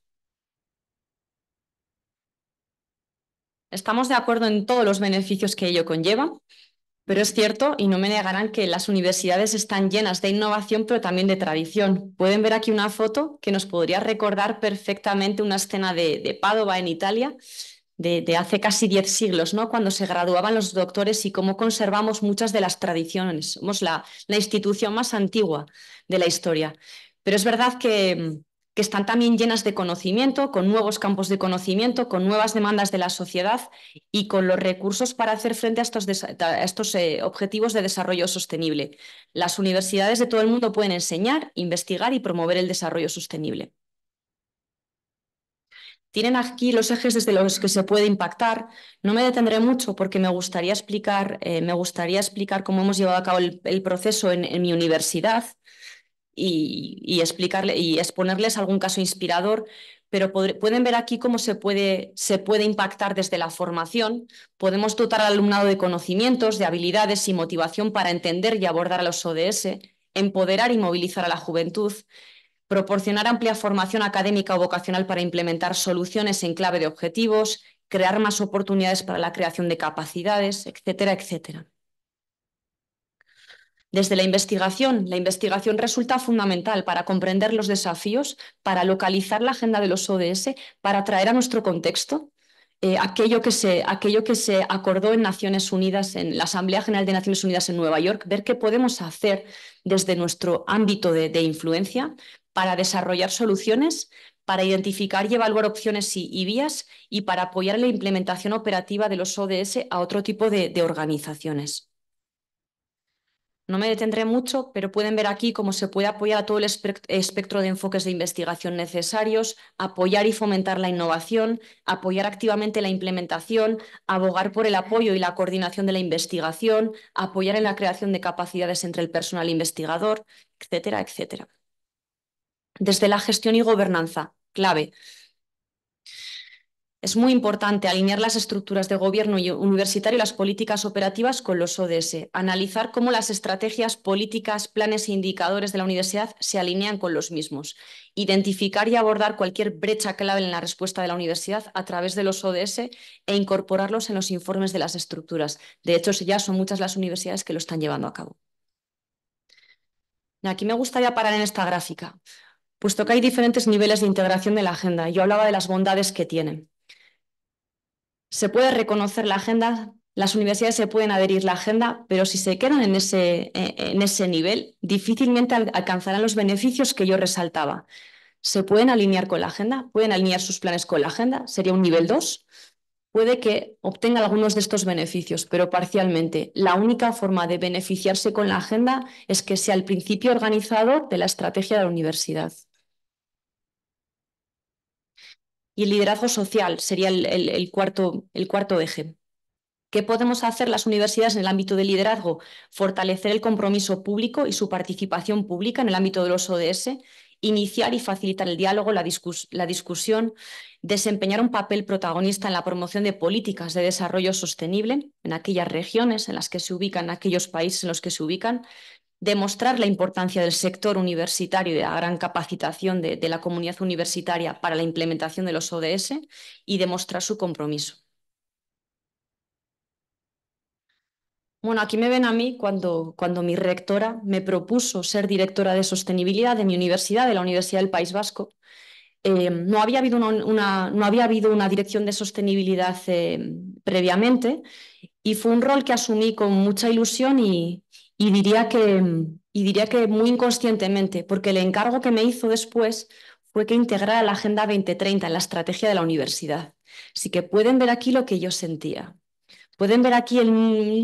Estamos de acuerdo en todos los beneficios que ello conlleva, pero es cierto, y no me negarán, que las universidades están llenas de innovación, pero también de tradición. Pueden ver aquí una foto que nos podría recordar perfectamente una escena de, Padova en Italia, de, hace casi diez siglos, ¿no? cuando se graduaban los doctores y cómo conservamos muchas de las tradiciones. Somos la institución más antigua de la historia. Pero es verdad que, mm, que están también llenas de conocimiento, con nuevos campos de conocimiento, con nuevas demandas de la sociedad y con los recursos para hacer frente a estos, eh, objetivos de desarrollo sostenible. Las universidades de todo el mundo pueden enseñar, investigar y promover el desarrollo sostenible. Tienen aquí los ejes desde los que se puede impactar. No me detendré mucho porque me gustaría explicar, eh, me gustaría explicar cómo hemos llevado a cabo el, proceso en mi universidad y, y exponerles algún caso inspirador, pero pueden ver aquí cómo se puede, se puede impactar desde la formación. Podemos dotar al alumnado de conocimientos, de habilidades y motivación para entender y abordar a los ODS, empoderar y movilizar a la juventud, proporcionar amplia formación académica o vocacional para implementar soluciones en clave de objetivos, crear más oportunidades para la creación de capacidades, etcétera, etcétera. Desde la investigación, la investigación resulta fundamental para comprender los desafíos, para localizar la agenda de los ODS, para traer a nuestro contexto eh, aquello, que se, acordó en Naciones Unidas, en la Asamblea General de Naciones Unidas en Nueva York, ver qué podemos hacer desde nuestro ámbito de, influencia para desarrollar soluciones, para identificar y evaluar opciones y, vías y para apoyar la implementación operativa de los ODS a otro tipo de organizaciones. No me detendré mucho, pero pueden ver aquí cómo se puede apoyar a todo el espectro de enfoques de investigación necesarios, apoyar y fomentar la innovación, apoyar activamente la implementación, abogar por el apoyo y la coordinación de la investigación, apoyar en la creación de capacidades entre el personal investigador, etcétera, etcétera. Desde la gestión y gobernanza, clave. Es muy importante alinear las estructuras de gobierno y universitario y las políticas operativas con los ODS, analizar cómo las estrategias, políticas, planes e indicadores de la universidad se alinean con los mismos, identificar y abordar cualquier brecha clave en la respuesta de la universidad a través de los ODS e incorporarlos en los informes de las estructuras. De hecho, ya son muchas las universidades que lo están llevando a cabo. Aquí me gustaría parar en esta gráfica, puesto que hay diferentes niveles de integración de la agenda. Yo hablaba de las bondades que tienen se puede reconocer la agenda, las universidades se pueden adherir a la agenda, pero si se quedan en ese, eh, en ese nivel, difícilmente alcanzarán los beneficios que yo resaltaba. Se pueden alinear con la agenda, pueden alinear sus planes con la agenda, sería un nivel 2. Puede que obtenga algunos de estos beneficios, pero parcialmente. La única forma de beneficiarse con la agenda es que sea el principio organizador de la estrategia de la universidad. Y el liderazgo social sería el, cuarto, el cuarto eje. ¿Qué podemos hacer las universidades en el ámbito del liderazgo? Fortalecer el compromiso público y su participación pública en el ámbito de los ODS, iniciar y facilitar el diálogo, la, discusión, desempeñar un papel protagonista en la promoción de políticas de desarrollo sostenible en aquellas regiones en las que se ubican, aquellos países en los que se ubican, demostrar la importancia del sector universitario y la gran capacitación de, la comunidad universitaria para la implementación de los ODS y demostrar su compromiso. Bueno, aquí me ven a mí cuando, cuando mi rectora me propuso ser directora de sostenibilidad de mi universidad, de la Universidad del País Vasco. Eh, no, había habido una, no había habido una dirección de sostenibilidad eh, previamente y fue un rol que asumí con mucha ilusión y, y diría que, y diría que muy inconscientemente, porque el encargo que me hizo después fue que integrara la Agenda 2030 en la estrategia de la universidad. Así que pueden ver aquí lo que yo sentía. Pueden ver aquí el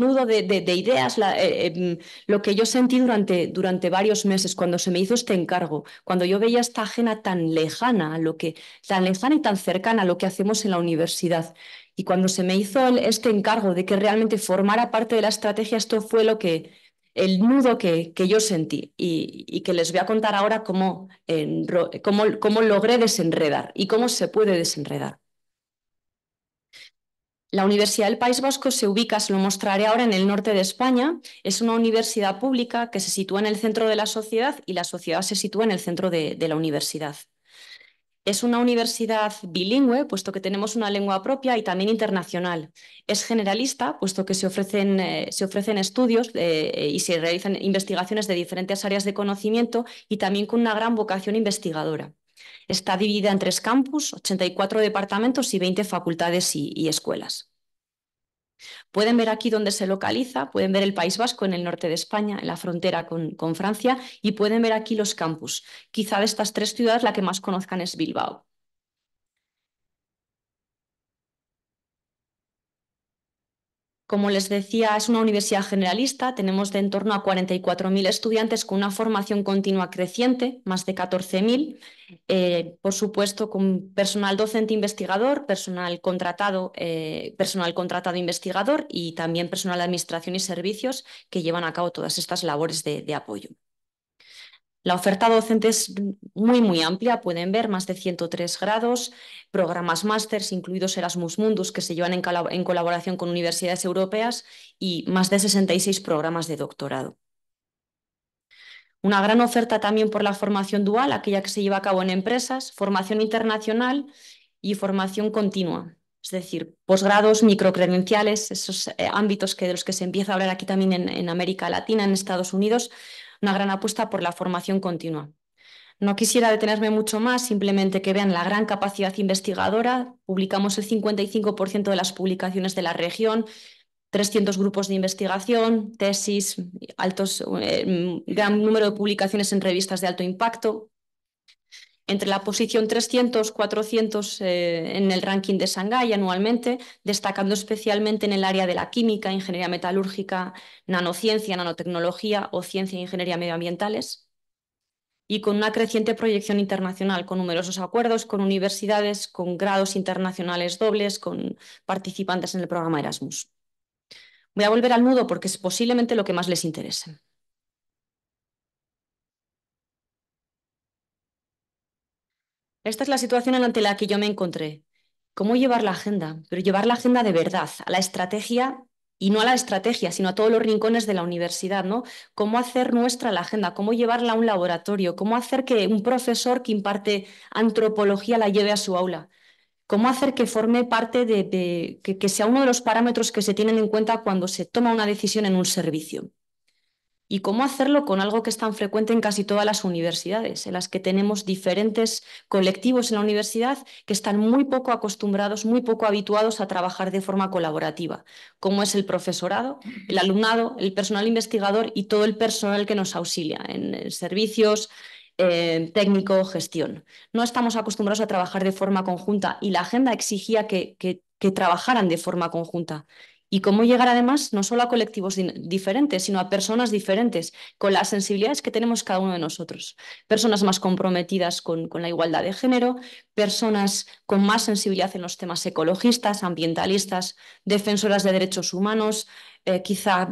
nudo de, ideas, eh, em, lo que yo sentí durante, durante varios meses cuando se me hizo este encargo, cuando yo veía esta agenda tan lejana, lo que, tan lejana y tan cercana a lo que hacemos en la universidad. Y cuando se me hizo este encargo de que realmente formara parte de la estrategia, esto fue lo que, el nudo que, yo sentí y, que les voy a contar ahora cómo, logré desenredar y cómo se puede desenredar. La Universidad del País Vasco se ubica, se lo mostraré ahora, en el norte de España. Es una universidad pública que se sitúa en el centro de la sociedad y la sociedad se sitúa en el centro de la universidad. Es una universidad bilingüe, puesto que tenemos una lengua propia y también internacional. Es generalista, puesto que se ofrecen, eh, estudios eh, y se realizan investigaciones de diferentes áreas de conocimiento y también con una gran vocación investigadora. Está dividida en tres campus, 84 departamentos y 20 facultades y escuelas. Pueden ver aquí dónde se localiza, pueden ver el País Vasco en el norte de España, en la frontera con, con Francia, y pueden ver aquí los campus. Quizá de estas tres ciudades la que más conozcan es Bilbao. Como les decía, es una universidad generalista, tenemos de en torno a 44.000 estudiantes con una formación continua creciente, más de 14.000, eh, por supuesto con personal docente investigador, personal contratado, eh, personal contratado investigador y también personal de administración y servicios que llevan a cabo todas estas labores de apoyo. La oferta docente es muy, muy amplia, pueden ver más de 103 grados, programas másters, incluidos Erasmus Mundus, que se llevan en, colaboración con universidades europeas, y más de 66 programas de doctorado. Una gran oferta también por la formación dual, aquella que se lleva a cabo en empresas, formación internacional y formación continua, es decir, posgrados, microcredenciales, esos eh, ámbitos que, de los que se empieza a hablar aquí también en América Latina, en Estados Unidos, una gran apuesta por la formación continua. No quisiera detenerme mucho más, simplemente que vean la gran capacidad investigadora. Publicamos el 55% de las publicaciones de la región, 300 grupos de investigación, tesis, altos, eh, gran número de publicaciones en revistas de alto impacto, entre la posición 300-400 eh, en el ranking de Shanghái anualmente, destacando especialmente en el área de la química, ingeniería metalúrgica, nanociencia, nanotecnología o ciencia e ingeniería medioambientales, y con una creciente proyección internacional, con numerosos acuerdos con universidades, con grados internacionales dobles, con participantes en el programa Erasmus. Voy a volver al nudo porque es posiblemente lo que más les interese. Esta es la situación ante la que yo me encontré. ¿Cómo llevar la agenda? Pero llevar la agenda de verdad, a la estrategia y no a la estrategia, sino a todos los rincones de la universidad, ¿no? Cómo hacer nuestra la agenda, cómo llevarla a un laboratorio, cómo hacer que un profesor que imparte antropología la lleve a su aula, cómo hacer que forme parte de, que sea uno de los parámetros que se tienen en cuenta cuando se toma una decisión en un servicio y cómo hacerlo con algo que es tan frecuente en casi todas las universidades, en las que tenemos diferentes colectivos en la universidad que están muy poco acostumbrados, muy poco habituados a trabajar de forma colaborativa, como es el profesorado, el alumnado, el personal investigador y todo el personal que nos auxilia en servicios, técnico, gestión. No estamos acostumbrados a trabajar de forma conjunta y la agenda exigía que trabajaran de forma conjunta y cómo llegar además no solo a colectivos diferentes, sino a personas diferentes, con las sensibilidades que tenemos cada uno de nosotros. Personas más comprometidas con, la igualdad de género, personas con más sensibilidad en los temas ecologistas, ambientalistas, defensoras de derechos humanos, eh, quizá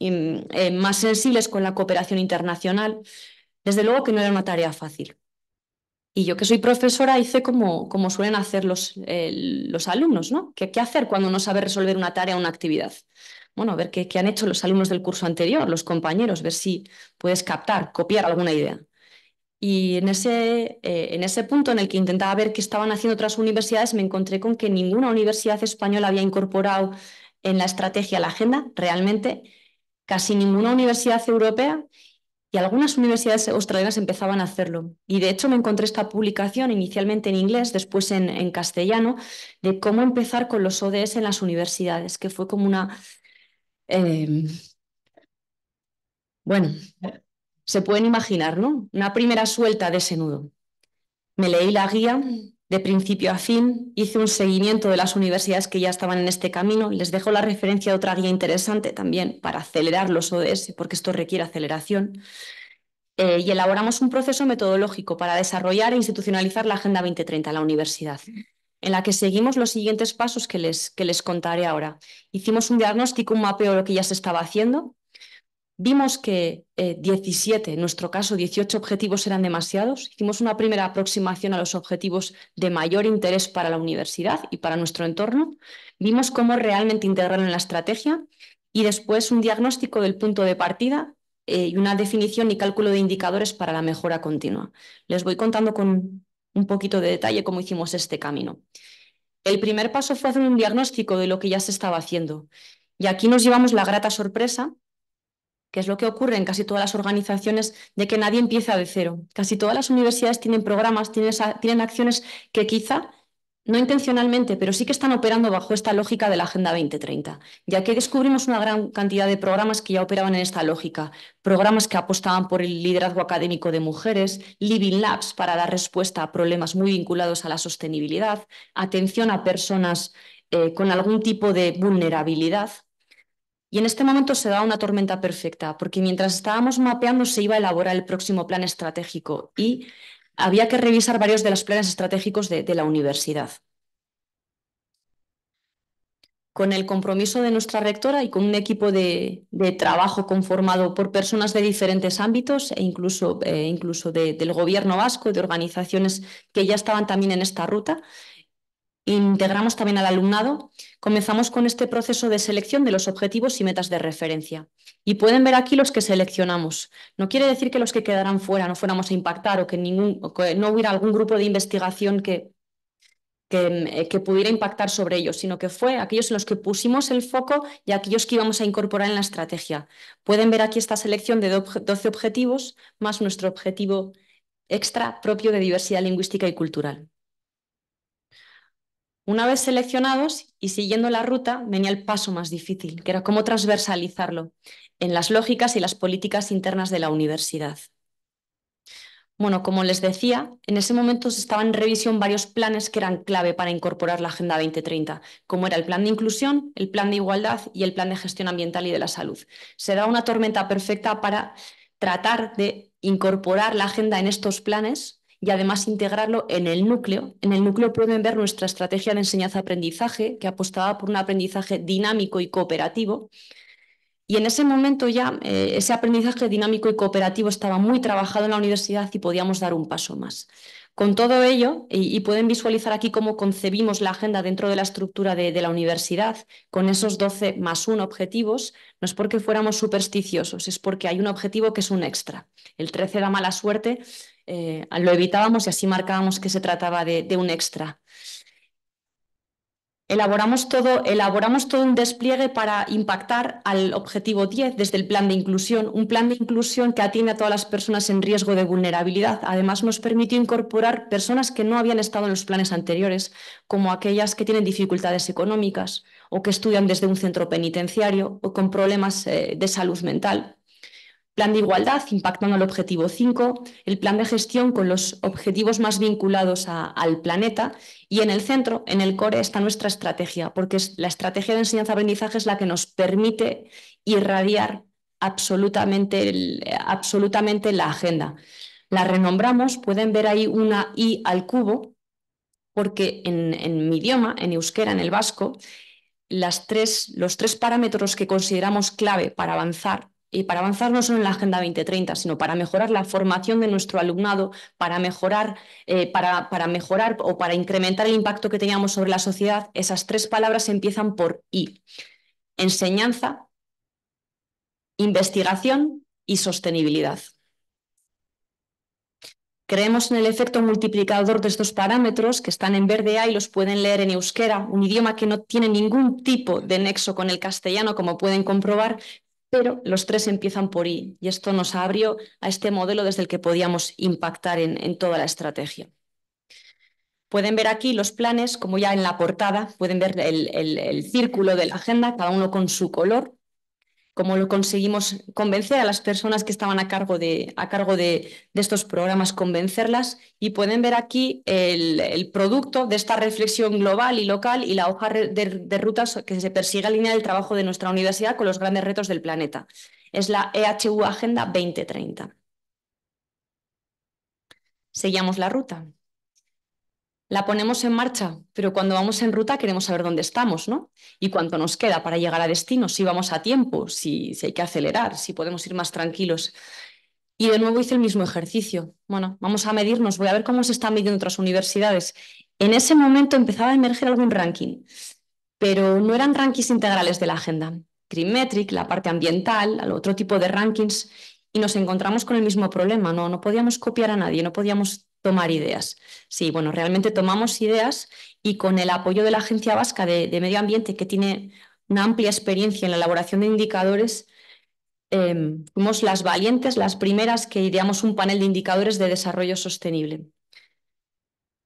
em, eh, más sensibles con la cooperación internacional. Desde luego que no era una tarea fácil. Y yo que soy profesora hice como, como suelen hacer los, los alumnos, ¿no? ¿Qué, hacer cuando no sabe resolver una tarea o una actividad? Bueno, ver qué, han hecho los alumnos del curso anterior, los compañeros, ver si puedes captar, copiar alguna idea. Y en ese, eh, en ese punto en el que intentaba ver qué estaban haciendo otras universidades, me encontré con que ninguna universidad española había incorporado en la estrategia, la agenda, realmente casi ninguna universidad europea y algunas universidades australianas empezaban a hacerlo. Y de hecho me encontré esta publicación inicialmente en inglés, después en, castellano, de cómo empezar con los ODS en las universidades, que fue como una... Em, bueno, se pueden imaginar, ¿no? Una primera suelta de ese nudo. Me leí la guía, de principio a fin, hice un seguimiento de las universidades que ya estaban en este camino. Les dejo la referencia de otra guía interesante también para acelerar los ODS, porque esto requiere aceleración. Eh, y elaboramos un proceso metodológico para desarrollar e institucionalizar la Agenda 2030 en la universidad, en la que seguimos los siguientes pasos que les, que les contaré ahora. Hicimos un diagnóstico, un mapeo de lo que ya se estaba haciendo, Vimos que 17, eh, en nuestro caso 18 objetivos eran demasiados. Hicimos una primera aproximación a los objetivos de mayor interés para la universidad y para nuestro entorno. Vimos cómo realmente integraron en la estrategia y después un diagnóstico del punto de partida eh, y una definición y cálculo de indicadores para la mejora continua. Les voy contando con un poquito de detalle cómo hicimos este camino. El primer paso fue hacer un diagnóstico de lo que ya se estaba haciendo. Y aquí nos llevamos la grata sorpresa que es lo que ocurre en casi todas las organizaciones, de que nadie empieza de cero. Casi todas las universidades tienen programas, tienen, acciones que quizá no intencionalmente, pero sí que están operando bajo esta lógica de la Agenda 2030, ya que descubrimos una gran cantidad de programas que ya operaban en esta lógica, programas que apostaban por el liderazgo académico de mujeres, Living Labs para dar respuesta a problemas muy vinculados a la sostenibilidad, atención a personas eh, con algún tipo de vulnerabilidad, y en este momento se da una tormenta perfecta, porque mientras estábamos mapeando se iba a elaborar el próximo plan estratégico y había que revisar varios de los planes estratégicos de, la universidad. Con el compromiso de nuestra rectora y con un equipo de, trabajo conformado por personas de diferentes ámbitos e incluso, eh, incluso del gobierno vasco, de organizaciones que ya estaban también en esta ruta, integramos también al alumnado, comenzamos con este proceso de selección de los objetivos y metas de referencia. Y pueden ver aquí los que seleccionamos. No quiere decir que los que quedaran fuera no fuéramos a impactar o que, no hubiera algún grupo de investigación que, que, eh, que, pudiera impactar sobre ellos, sino que fue aquellos en los que pusimos el foco y aquellos que íbamos a incorporar en la estrategia. Pueden ver aquí esta selección de 12 objetivos más nuestro objetivo extra propio de diversidad lingüística y cultural. Una vez seleccionados y siguiendo la ruta, venía el paso más difícil, que era cómo transversalizarlo en las lógicas y las políticas internas de la universidad. Bueno, como les decía, en ese momento se estaban en revisión varios planes que eran clave para incorporar la Agenda 2030, como era el plan de inclusión, el plan de igualdad y el plan de gestión ambiental y de la salud. Se da una tormenta perfecta para tratar de incorporar la agenda en estos planes y además integrarlo en el núcleo. En el núcleo pueden ver nuestra estrategia de enseñanza-aprendizaje, que apostaba por un aprendizaje dinámico y cooperativo. Y en ese momento ya eh, ese aprendizaje dinámico y cooperativo estaba muy trabajado en la universidad y podíamos dar un paso más. Con todo ello, y, pueden visualizar aquí cómo concebimos la agenda dentro de la estructura de, de la universidad, con esos 12 más 1 objetivos, no es porque fuéramos supersticiosos, es porque hay un objetivo que es un extra. El 13 da mala suerte, eh, lo evitábamos y así marcábamos que se trataba de, un extra. Elaboramos todo, elaboramos todo, un despliegue para impactar al objetivo 10 desde el plan de inclusión, un plan de inclusión que atiende a todas las personas en riesgo de vulnerabilidad. Además, nos permitió incorporar personas que no habían estado en los planes anteriores, como aquellas que tienen dificultades económicas o que estudian desde un centro penitenciario o con problemas eh, de salud mental plan de igualdad impactando al objetivo 5, el plan de gestión con los objetivos más vinculados al planeta y en el centro, en el core, está nuestra estrategia, porque es la estrategia de enseñanza-aprendizaje es la que nos permite irradiar absolutamente, absolutamente la agenda. La renombramos, pueden ver ahí una I al cubo, porque en, mi idioma, en euskera, en el vasco, las tres, los tres parámetros que consideramos clave para avanzar y para avanzar no solo en la Agenda 2030, sino para mejorar la formación de nuestro alumnado, para mejorar, eh, para, para mejorar o para incrementar el impacto que teníamos sobre la sociedad, esas tres palabras empiezan por I. Enseñanza, investigación y sostenibilidad. Creemos en el efecto multiplicador de estos parámetros que están en verde A y los pueden leer en euskera, un idioma que no tiene ningún tipo de nexo con el castellano, como pueden comprobar, pero los tres empiezan por I y esto nos abrió a este modelo desde el que podíamos impactar en, toda la estrategia. Pueden ver aquí los planes, como ya en la portada, pueden ver el círculo de la agenda, cada uno con su color, cómo lo conseguimos convencer a las personas que estaban a cargo de, a cargo de, estos programas, convencerlas. Y pueden ver aquí el, producto de esta reflexión global y local y la hoja de, rutas que se persigue a línea del trabajo de nuestra universidad con los grandes retos del planeta. Es la EHU Agenda 2030. Seguimos la ruta la ponemos en marcha, pero cuando vamos en ruta queremos saber dónde estamos, ¿no? Y cuánto nos queda para llegar a destino, si vamos a tiempo, si, hay que acelerar, si podemos ir más tranquilos. Y de nuevo hice el mismo ejercicio. Bueno, vamos a medirnos, voy a ver cómo se están midiendo otras universidades. En ese momento empezaba a emerger algún ranking, pero no eran rankings integrales de la agenda. Crimetric, la parte ambiental, otro tipo de rankings, y nos encontramos con el mismo problema, ¿no? No podíamos copiar a nadie, no podíamos tomar ideas. Sí, bueno, realmente tomamos ideas y con el apoyo de la Agencia Vasca de, Medio Ambiente, que tiene una amplia experiencia en la elaboración de indicadores, em, fuimos las valientes, las primeras que ideamos un panel de indicadores de desarrollo sostenible.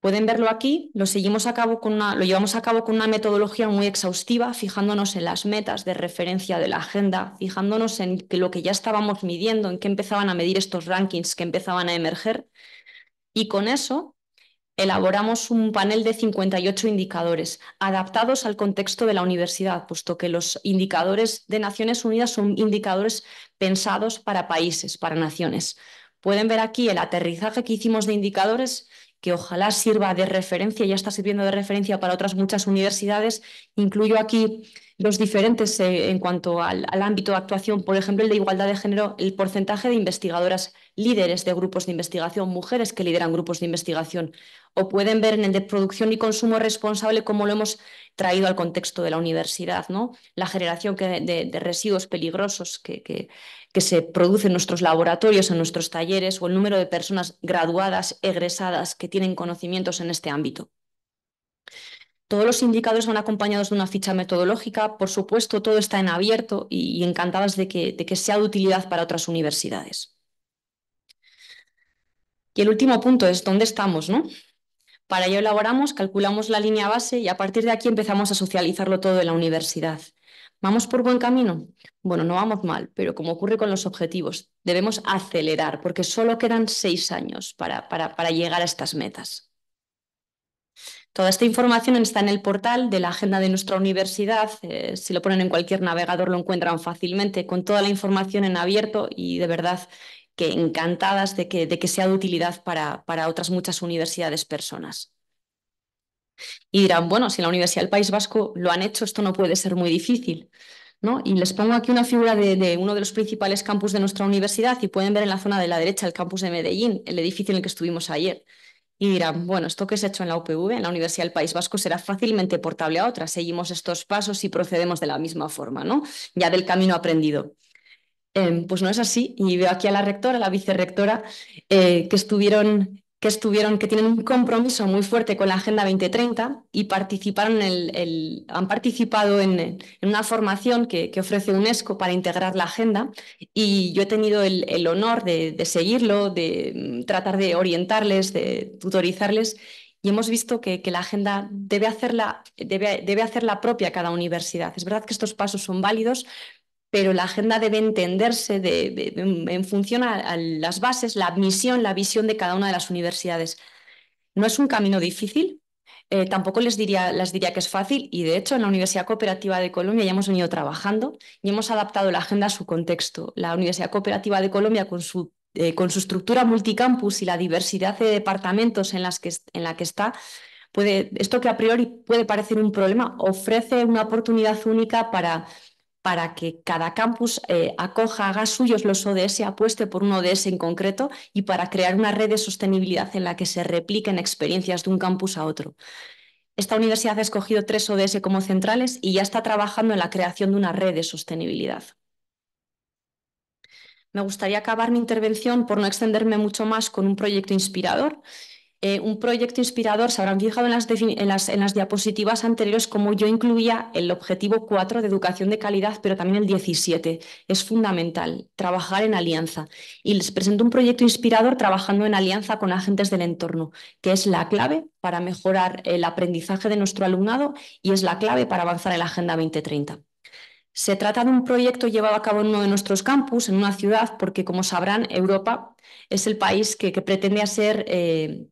Pueden verlo aquí, lo, seguimos a cabo con una, lo llevamos a cabo con una metodología muy exhaustiva, fijándonos en las metas de referencia de la agenda, fijándonos en que lo que ya estábamos midiendo, en qué empezaban a medir estos rankings que empezaban a emerger, y con eso elaboramos un panel de 58 indicadores adaptados al contexto de la universidad, puesto que los indicadores de Naciones Unidas son indicadores pensados para países, para naciones. Pueden ver aquí el aterrizaje que hicimos de indicadores que ojalá sirva de referencia, ya está sirviendo de referencia para otras muchas universidades. Incluyo aquí los diferentes eh, en cuanto al, ámbito de actuación, por ejemplo, el de igualdad de género, el porcentaje de investigadoras líderes de grupos de investigación, mujeres que lideran grupos de investigación, o pueden ver en el de producción y consumo responsable como lo hemos traído al contexto de la universidad, ¿no? la generación de, residuos peligrosos que, se producen en nuestros laboratorios, en nuestros talleres, o el número de personas graduadas, egresadas, que tienen conocimientos en este ámbito. Todos los indicadores van acompañados de una ficha metodológica. Por supuesto, todo está en abierto y, encantadas de que sea de utilidad para otras universidades. Y el último punto es dónde estamos, ¿no? Para ello elaboramos, calculamos la línea base y a partir de aquí empezamos a socializarlo todo en la universidad. ¿Vamos por buen camino? Bueno, no vamos mal, pero como ocurre con los objetivos, debemos acelerar porque solo quedan seis años para, para, llegar a estas metas. Toda esta información está en el portal de la agenda de nuestra universidad. Eh, si lo ponen en cualquier navegador lo encuentran fácilmente, con toda la información en abierto y de verdad que encantadas de que, de que sea de utilidad para, para otras muchas universidades personas. Y dirán, bueno, si en la Universidad del País Vasco lo han hecho, esto no puede ser muy difícil. ¿no? Y les pongo aquí una figura de, uno de los principales campus de nuestra universidad y pueden ver en la zona de la derecha el campus de Medellín, el edificio en el que estuvimos ayer. Y dirán, bueno, esto que se ha hecho en la UPV, en la Universidad del País Vasco, será fácilmente portable a otras. Seguimos estos pasos y procedemos de la misma forma, ¿no? ya del camino aprendido. Em, pues no es así. Y veo aquí a la rectora, a la vicerrectora, eh, que estuvieron que estuvieron, que tienen un compromiso muy fuerte con la Agenda 2030 y participaron en el, han participado en, una formación que, ofrece UNESCO para integrar la agenda y yo he tenido el, honor de, seguirlo, de mm, tratar de orientarles, de tutorizarles y hemos visto que, la agenda debe hacerla, debe, debe hacerla propia cada universidad. Es verdad que estos pasos son válidos, pero la agenda debe entenderse en función a, las bases, la misión, la visión de cada una de las universidades. No es un camino difícil, eh, tampoco les diría, diría que es fácil y de hecho en la Universidad Cooperativa de Colombia ya hemos venido trabajando y hemos adaptado la agenda a su contexto. La Universidad Cooperativa de Colombia con su, eh, estructura multicampus y la diversidad de departamentos en, las que, la que está, puede, esto que a priori puede parecer un problema, ofrece una oportunidad única para para que cada campus eh, acoja, haga suyos los ODS, apueste por un ODS en concreto y para crear una red de sostenibilidad en la que se repliquen experiencias de un campus a otro. Esta universidad ha escogido tres ODS como centrales y ya está trabajando en la creación de una red de sostenibilidad. Me gustaría acabar mi intervención por no extenderme mucho más con un proyecto inspirador eh, un proyecto inspirador, se habrán fijado en las, diapositivas anteriores como yo incluía el objetivo 4 de educación de calidad, pero también el 17. Es fundamental trabajar en alianza. Y les presento un proyecto inspirador trabajando en alianza con agentes del entorno, que es la clave para mejorar el aprendizaje de nuestro alumnado y es la clave para avanzar en la Agenda 2030. Se trata de un proyecto llevado a cabo en uno de nuestros campus, en una ciudad, porque como sabrán, Europa es el país que, pretende ser eh,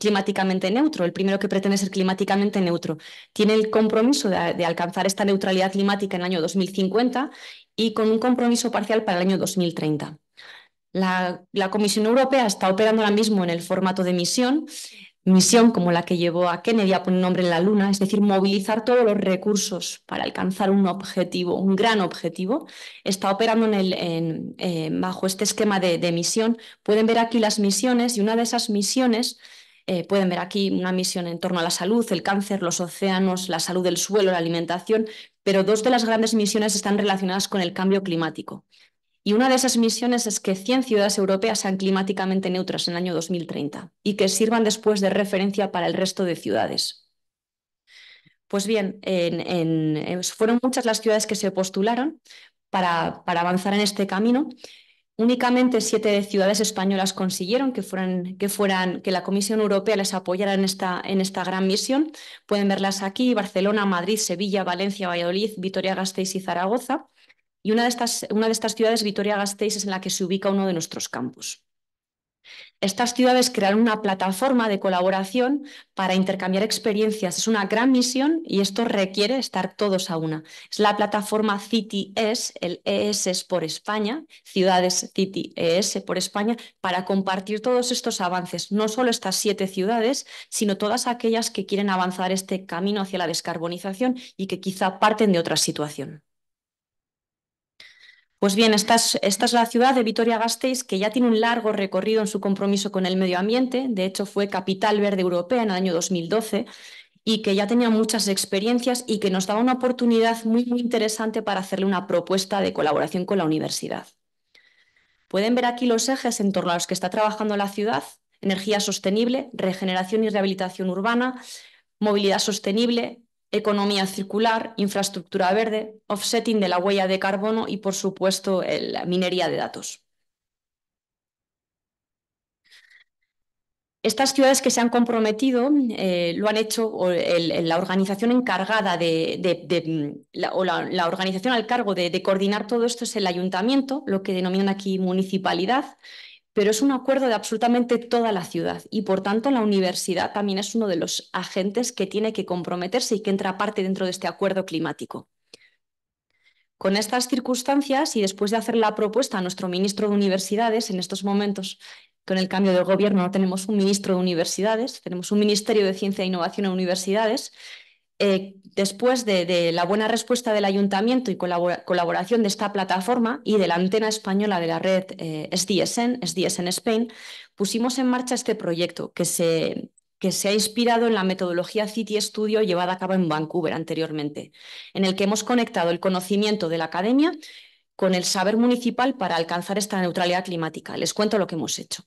climáticamente neutro, el primero que pretende ser climáticamente neutro. Tiene el compromiso de, alcanzar esta neutralidad climática en el año 2050 y con un compromiso parcial para el año 2030. La, la, Comisión Europea está operando ahora mismo en el formato de misión misión como la que llevó a Kennedy a poner nombre en la Luna, es decir, movilizar todos los recursos para alcanzar un objetivo, un gran objetivo, está operando eh, bajo este esquema de, misión. Pueden ver aquí las misiones y una de esas misiones, eh, pueden ver aquí una misión en torno a la salud, el cáncer, los océanos, la salud del suelo, la alimentación, pero dos de las grandes misiones están relacionadas con el cambio climático. Y una de esas misiones es que 100 ciudades europeas sean climáticamente neutras en el año 2030 y que sirvan después de referencia para el resto de ciudades. Pues bien, eh, fueron muchas las ciudades que se postularon para, avanzar en este camino. Únicamente siete ciudades españolas consiguieron que, fueran, que, fueran, que la Comisión Europea les apoyara en esta gran misión. Pueden verlas aquí, Barcelona, Madrid, Sevilla, Valencia, Valladolid, Vitoria-Gasteiz y Zaragoza. Y una de estas, una de estas ciudades, Vitoria-Gasteiz, es en la que se ubica uno de nuestros campus. Estas ciudades crearon una plataforma de colaboración para intercambiar experiencias. Es una gran misión y esto requiere estar todos a una. Es la plataforma City ES, el ES es por España, Ciudades City ES por España, para compartir todos estos avances, no solo estas siete ciudades, sino todas aquellas que quieren avanzar este camino hacia la descarbonización y que quizá parten de otra situación. Pues bien, esta es, la ciudad de Vitoria-Gasteiz que ya tiene un largo recorrido en su compromiso con el medio ambiente. De hecho, fue capital verde europea en el año 2012 y que ya tenía muchas experiencias y que nos daba una oportunidad muy interesante para hacerle una propuesta de colaboración con la universidad. Pueden ver aquí los ejes en torno a los que está trabajando la ciudad, energía sostenible, regeneración y rehabilitación urbana, movilidad sostenible, economía circular, infraestructura verde, offsetting de la huella de carbono y, por supuesto, la minería de datos. Estas ciudades que se han comprometido eh, lo han hecho la organización encargada de, o la, organización al cargo de, de, coordinar todo esto es el ayuntamiento, lo que denominan aquí municipalidad, pero es un acuerdo de absolutamente toda la ciudad y por tanto la universidad también es uno de los agentes que tiene que comprometerse y que entra parte dentro de este acuerdo climático. Con estas circunstancias y después de hacer la propuesta a nuestro ministro de Universidades, en estos momentos con el cambio de gobierno no tenemos un ministro de Universidades, tenemos un Ministerio de Ciencia e Innovación en Universidades eh, después de, la buena respuesta del ayuntamiento y colaboración de esta plataforma y de la antena española de la red eh, SDSN, SDSN Spain, pusimos en marcha este proyecto que se, que se ha inspirado en la metodología City Studio llevada a cabo en Vancouver anteriormente, en el que hemos conectado el conocimiento de la academia con el saber municipal para alcanzar esta neutralidad climática. Les cuento lo que hemos hecho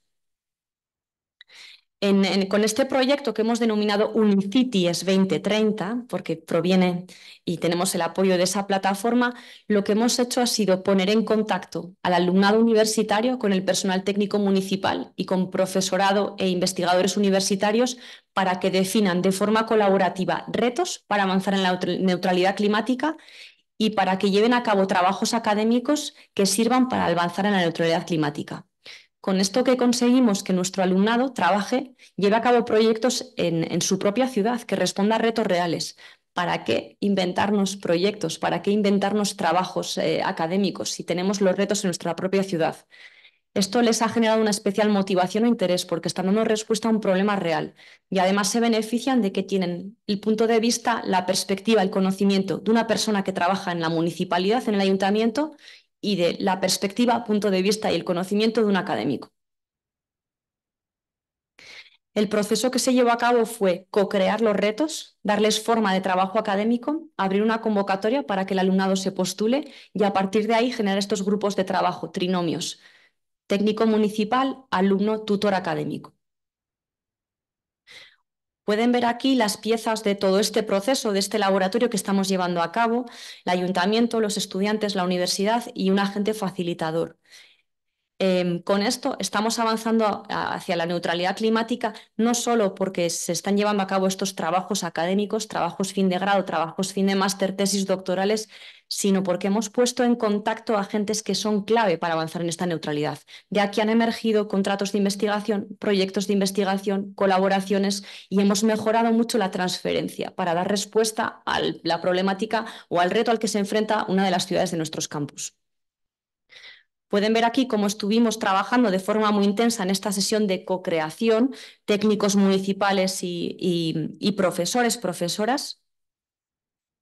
con este proyecto que hemos denominado Unicities 2030, porque proviene y tenemos el apoyo de esa plataforma, lo que hemos hecho ha sido poner en contacto al alumnado universitario con el personal técnico municipal y con profesorado e investigadores universitarios para que definan de forma colaborativa retos para avanzar en la neutralidad climática y para que lleven a cabo trabajos académicos que sirvan para avanzar en la neutralidad climática con esto que conseguimos que nuestro alumnado trabaje, lleve a cabo proyectos en, su propia ciudad, que responda a retos reales. ¿Para qué inventarnos proyectos? ¿Para qué inventarnos trabajos eh, académicos si tenemos los retos en nuestra propia ciudad? Esto les ha generado una especial motivación o e interés porque están dando respuesta a un problema real y además se benefician de que tienen el punto de vista, la perspectiva, el conocimiento de una persona que trabaja en la municipalidad, en el ayuntamiento y de la perspectiva, punto de vista y el conocimiento de un académico. El proceso que se llevó a cabo fue co-crear los retos, darles forma de trabajo académico, abrir una convocatoria para que el alumnado se postule y a partir de ahí generar estos grupos de trabajo, trinomios, técnico municipal, alumno, tutor académico. Pueden ver aquí las piezas de todo este proceso, de este laboratorio que estamos llevando a cabo, el ayuntamiento, los estudiantes, la universidad y un agente facilitador. Em, con esto estamos avanzando hacia la neutralidad climática, no solo porque se están llevando a cabo estos trabajos académicos, trabajos fin de grado, trabajos fin de máster, tesis doctorales, sino porque hemos puesto en contacto a agentes que son clave para avanzar en esta neutralidad. De aquí han emergido contratos de investigación, proyectos de investigación, colaboraciones y hemos mejorado mucho la transferencia para dar respuesta a la problemática o al reto al que se enfrenta una de las ciudades de nuestros campus. Pueden ver aquí cómo estuvimos trabajando de forma muy intensa en esta sesión de co-creación, técnicos municipales y, profesores, profesoras,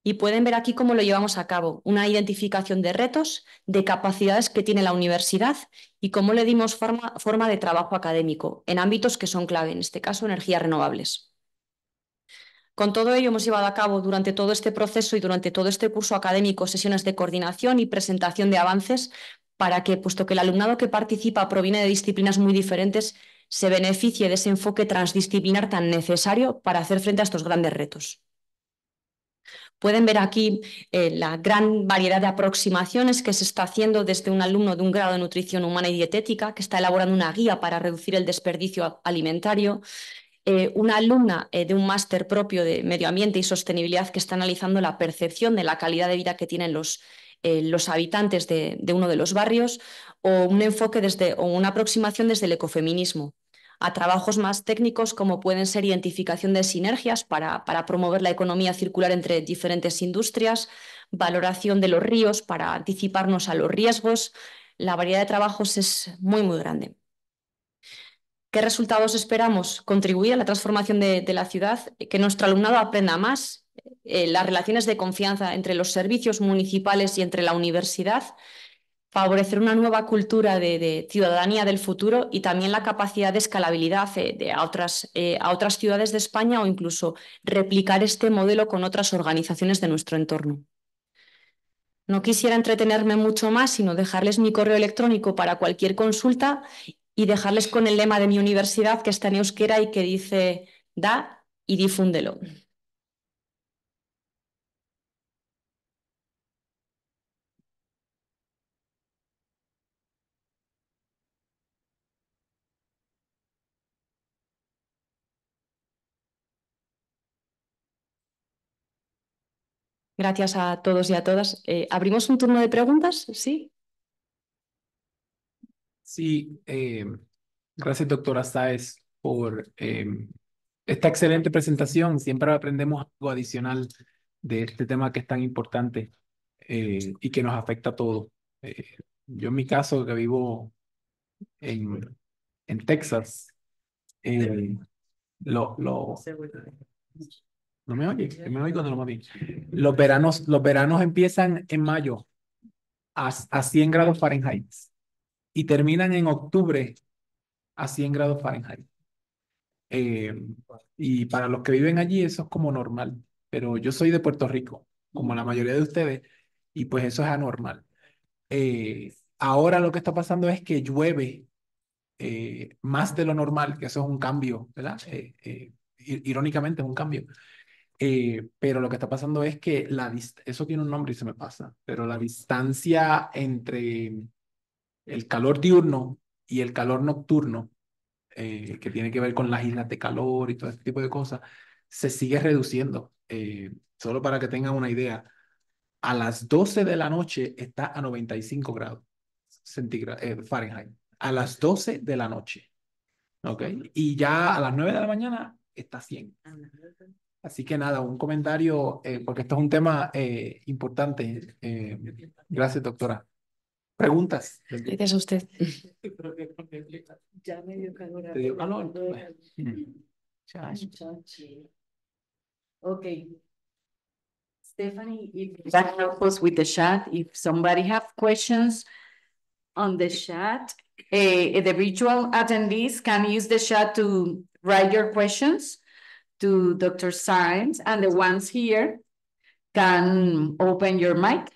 y pueden ver aquí cómo lo llevamos a cabo, una identificación de retos, de capacidades que tiene la universidad y cómo le dimos forma, forma, de trabajo académico en ámbitos que son clave, en este caso energías renovables. Con todo ello hemos llevado a cabo durante todo este proceso y durante todo este curso académico sesiones de coordinación y presentación de avances para que, puesto que el alumnado que participa proviene de disciplinas muy diferentes, se beneficie de ese enfoque transdisciplinar tan necesario para hacer frente a estos grandes retos. Pueden ver aquí eh, la gran variedad de aproximaciones que se está haciendo desde un alumno de un grado de nutrición humana y dietética, que está elaborando una guía para reducir el desperdicio alimentario, eh, una alumna eh, de un máster propio de medio ambiente y sostenibilidad que está analizando la percepción de la calidad de vida que tienen los eh, los habitantes de, uno de los barrios o un enfoque desde, o una aproximación desde el ecofeminismo a trabajos más técnicos como pueden ser identificación de sinergias para, promover la economía circular entre diferentes industrias, valoración de los ríos para anticiparnos a los riesgos. La variedad de trabajos es muy, muy grande. ¿Qué resultados esperamos? Contribuir a la transformación de, de, la ciudad, que nuestro alumnado aprenda más eh, las relaciones de confianza entre los servicios municipales y entre la universidad, favorecer una nueva cultura de, ciudadanía del futuro y también la capacidad de escalabilidad eh, de, a, otras, eh, a otras ciudades de España o incluso replicar este modelo con otras organizaciones de nuestro entorno. No quisiera entretenerme mucho más, sino dejarles mi correo electrónico para cualquier consulta y dejarles con el lema de mi universidad que está en euskera y que dice da y difúndelo. Gracias a todos y a todas. Eh, ¿Abrimos un turno de preguntas? Sí. Sí, eh, gracias doctora Saez, por eh, esta excelente presentación. Siempre aprendemos algo adicional de este tema que es tan importante y que nos afecta a todos. yo en mi caso, que vivo en, en Texas, lo, lo, no me oye, me oigo no, lo me Los veranos, los veranos empiezan en mayo a, 100 grados Fahrenheit y terminan en octubre a 100 grados Fahrenheit. Eh, y para los que viven allí eso es como normal, pero yo soy de Puerto Rico, como la mayoría de ustedes, y pues eso es anormal. Eh, ahora lo que está pasando es que llueve eh, más de lo normal, que eso es un cambio, ¿verdad? irónicamente es un cambio. Eh, pero lo que está pasando es que la eso tiene un nombre y se me pasa, pero la distancia entre el calor diurno y el calor nocturno, eh, que tiene que ver con las islas de calor y todo este tipo de cosas, se sigue reduciendo. Eh, solo para que tengan una idea, a las 12 de la noche está a 95 grados Fahrenheit. A las 12 de la noche. ¿Ok? Y ya a las 9 de la mañana está 100. Así que nada, un comentario, eh, porque esto es un tema eh, importante. Eh, gracias, doctora. Preguntas. Gracias a usted. Ya me dio calor. ¿Te dio calor? Ok. Stephanie, if that helps us with the chat, if somebody have questions on the chat, the eh, virtual attendees can use the chat to write your questions to Dr. Science and the ones here can open your mic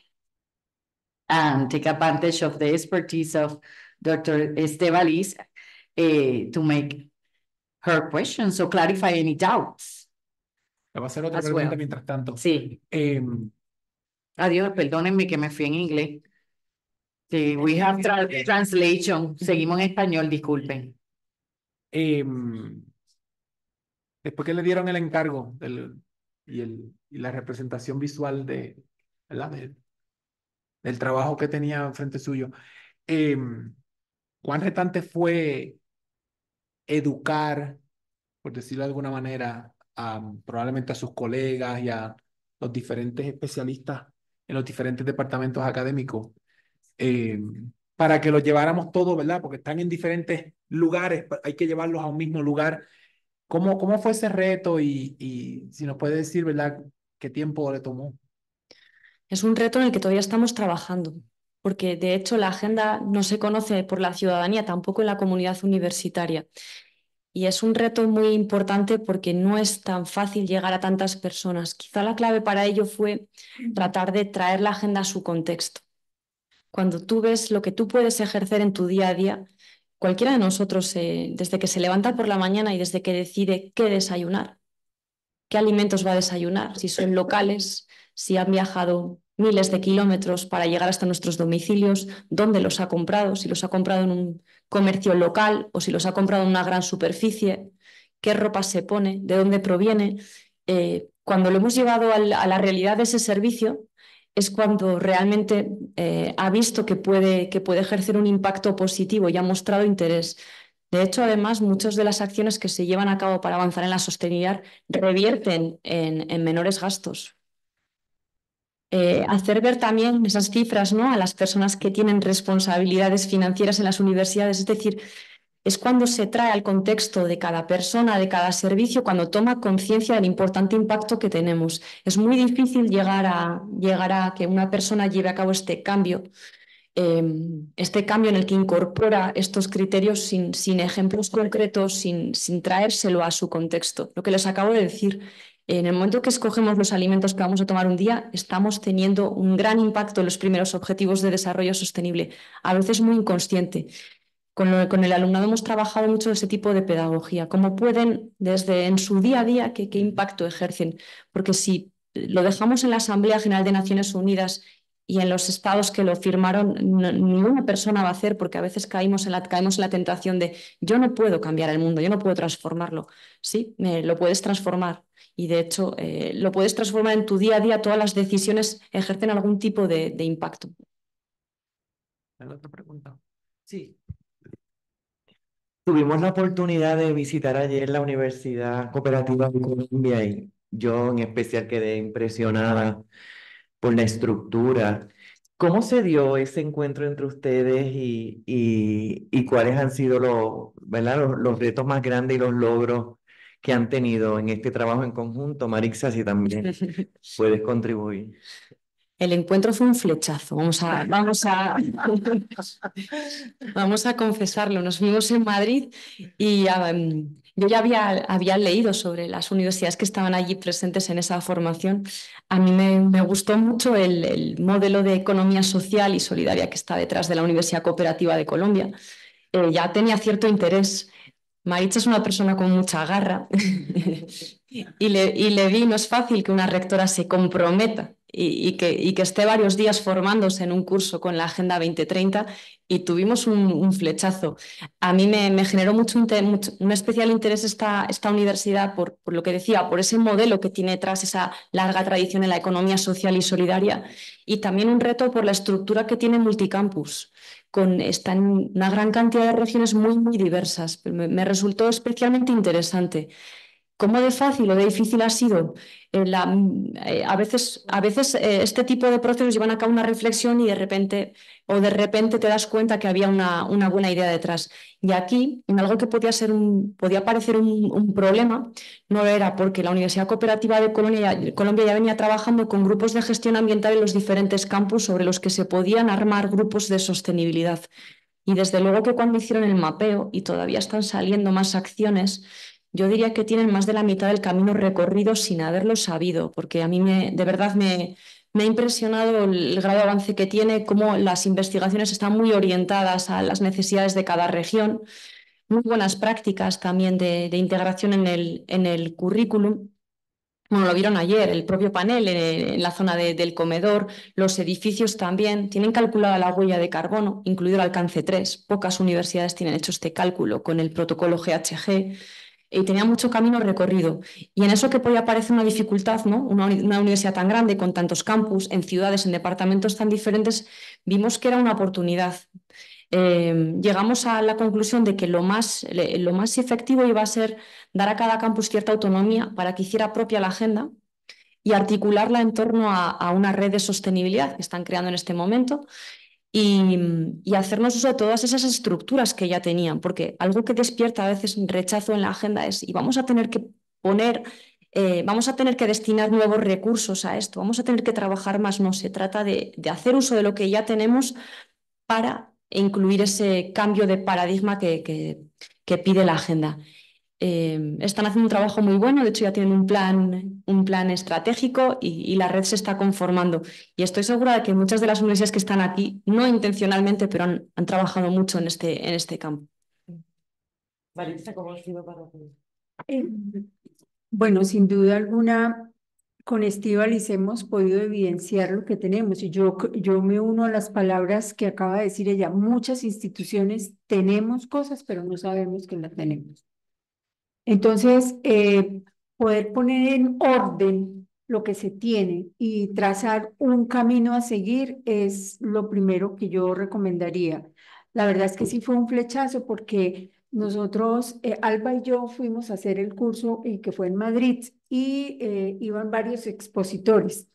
and take advantage of the expertise of Dr. Estevalis eh, to make her questions or clarify any doubts. Va a hacer otra pregunta mientras tanto. Sí. Em, Adiós, perdónenme que me fui en inglés. Sí, we have translation. Seguimos en español, disculpen. Eh, Después que le dieron el encargo y, la representación visual del, trabajo que tenía frente suyo, em, ¿cuán retante fue educar, por decirlo de alguna manera, probablemente a sus colegas y a los diferentes especialistas en los diferentes departamentos académicos, em, para que los lleváramos todos, ¿verdad? Porque están en diferentes lugares, hay que llevarlos a un mismo lugar ¿Cómo, fue ese reto y, y si nos puede decir, ¿verdad? ¿Qué tiempo le tomó? Es un reto en el que todavía estamos trabajando, porque de hecho la agenda no se conoce por la ciudadanía, tampoco en la comunidad universitaria. Y es un reto muy importante porque no es tan fácil llegar a tantas personas. Quizá la clave para ello fue tratar de traer la agenda a su contexto. Cuando tú ves lo que tú puedes ejercer en tu día a día, cualquiera de nosotros, eh, desde que se levanta por la mañana y desde que decide qué desayunar, qué alimentos va a desayunar, si son locales, si han viajado miles de kilómetros para llegar hasta nuestros domicilios, dónde los ha comprado, si los ha comprado en un comercio local o si los ha comprado en una gran superficie, qué ropa se pone, de dónde proviene. Eh, cuando lo hemos llevado a la realidad de ese servicio, es cuando realmente eh, ha visto que puede, que puede ejercer un impacto positivo y ha mostrado interés. De hecho, además, muchas de las acciones que se llevan a cabo para avanzar en la sostenibilidad revierten en, menores gastos. Eh, hacer ver también esas cifras ¿no? a las personas que tienen responsabilidades financieras en las universidades, es decir, es cuando se trae al contexto de cada persona, de cada servicio, cuando toma conciencia del importante impacto que tenemos. Es muy difícil llegar a, llegar a que una persona lleve a cabo este cambio, em, este cambio en el que incorpora estos criterios sin, sin ejemplos concretos, sin, sin traérselo a su contexto. Lo que les acabo de decir, en el momento que escogemos los alimentos que vamos a tomar un día, estamos teniendo un gran impacto en los primeros objetivos de desarrollo sostenible, a veces muy inconsciente. Con, el alumnado hemos trabajado mucho ese tipo de pedagogía, cómo pueden, desde en su día a día, qué, impacto ejercen. Porque si lo dejamos en la Asamblea General de Naciones Unidas y en los estados que lo firmaron ninguna persona va a hacer porque a veces en la, caemos en la tentación de yo no puedo cambiar el mundo, yo no puedo transformarlo. Sí, lo puedes transformar y de hecho eh, lo puedes transformar en tu día a día, todas las decisiones ejercen algún tipo de, impacto. otra pregunta? Sí, Tuvimos la oportunidad de visitar ayer la Universidad Cooperativa de Colombia y yo en especial quedé impresionada por la estructura. ¿Cómo se dio ese encuentro entre ustedes y, cuáles han sido los, Los, los, retos más grandes y los logros que han tenido en este trabajo en conjunto? Marixa, si también puedes contribuir. El encuentro fue un flechazo, vamos a, vamos a, vamos a confesarlo. Nos vimos en Madrid y em, yo ya había, leído sobre las universidades que estaban allí presentes en esa formación. A mí me, gustó mucho el, modelo de economía social y solidaria que está detrás de la Universidad Cooperativa de Colombia. Eh, ya tenía cierto interés. Maritza es una persona con mucha garra y, y le vi, no es fácil que una rectora se comprometa y, que, esté varios días formándose en un curso con la Agenda 2030 y tuvimos un, flechazo. A mí me, generó mucho, un especial interés esta, universidad por, lo que decía, por ese modelo que tiene tras esa larga tradición en la economía social y solidaria y también un reto por la estructura que tiene Multicampus. Con, está una gran cantidad de regiones muy, muy diversas. me resultó especialmente interesante cómo de fácil o de difícil ha sido. Eh, mm, eh, a veces, a veces eh, este tipo de procesos llevan a cabo una reflexión y de repente, o de repente te das cuenta que había una, una buena idea detrás. Y aquí, en algo que podía, ser un, podía parecer un, problema, no lo era, porque la Universidad Cooperativa de Colombia ya, Colombia ya venía trabajando con grupos de gestión ambiental en los diferentes campos sobre los que se podían armar grupos de sostenibilidad. Y desde luego que cuando hicieron el mapeo, y todavía están saliendo más acciones, yo diría que tienen más de la mitad del camino recorrido sin haberlo sabido, porque a mí me, de verdad me, ha impresionado el grado de avance que tiene, cómo las investigaciones están muy orientadas a las necesidades de cada región, muy buenas prácticas también de, integración en el, en el currículum. Bueno, lo vieron ayer, el propio panel eh, en, la zona del comedor, los edificios también, tienen calculada la huella de carbono, incluido el alcance 3. Pocas universidades tienen hecho este cálculo con el protocolo GHG y tenía mucho camino recorrido. Y en eso que podía parecer una dificultad, ¿no? Una, universidad tan grande, con tantos campus, en ciudades, en departamentos tan diferentes, vimos que era una oportunidad. Em, llegamos a la conclusión de que lo más, lo más efectivo iba a ser dar a cada campus cierta autonomía para que hiciera propia la agenda y articularla en torno a, a una red de sostenibilidad que están creando en este momento y, hacernos uso de todas esas estructuras que ya tenían, porque algo que despierta a veces rechazo en la agenda es, y vamos a tener que poner, eh, vamos a tener que destinar nuevos recursos a esto, vamos a tener que trabajar más, no, se trata de, hacer uso de lo que ya tenemos para incluir ese cambio de paradigma que, que pide la agenda. Em, están haciendo un trabajo muy bueno, de hecho ya tienen un plan, un plan estratégico y, la red se está conformando. Y estoy segura de que muchas de las universidades que están aquí, no intencionalmente, pero han, trabajado mucho en este, en este campo. ¿cómo para em, bueno, sin duda alguna, con Estivalis hemos podido evidenciar lo que tenemos y yo, yo me uno a las palabras que acaba de decir ella. Muchas instituciones tenemos cosas, pero no sabemos que las tenemos. Entonces, eh, poder poner en orden lo que se tiene y trazar un camino a seguir es lo primero que yo recomendaría. La verdad es que sí fue un flechazo porque nosotros, eh, Alba y yo, fuimos a hacer el curso eh, que fue en Madrid y iban varios expositores.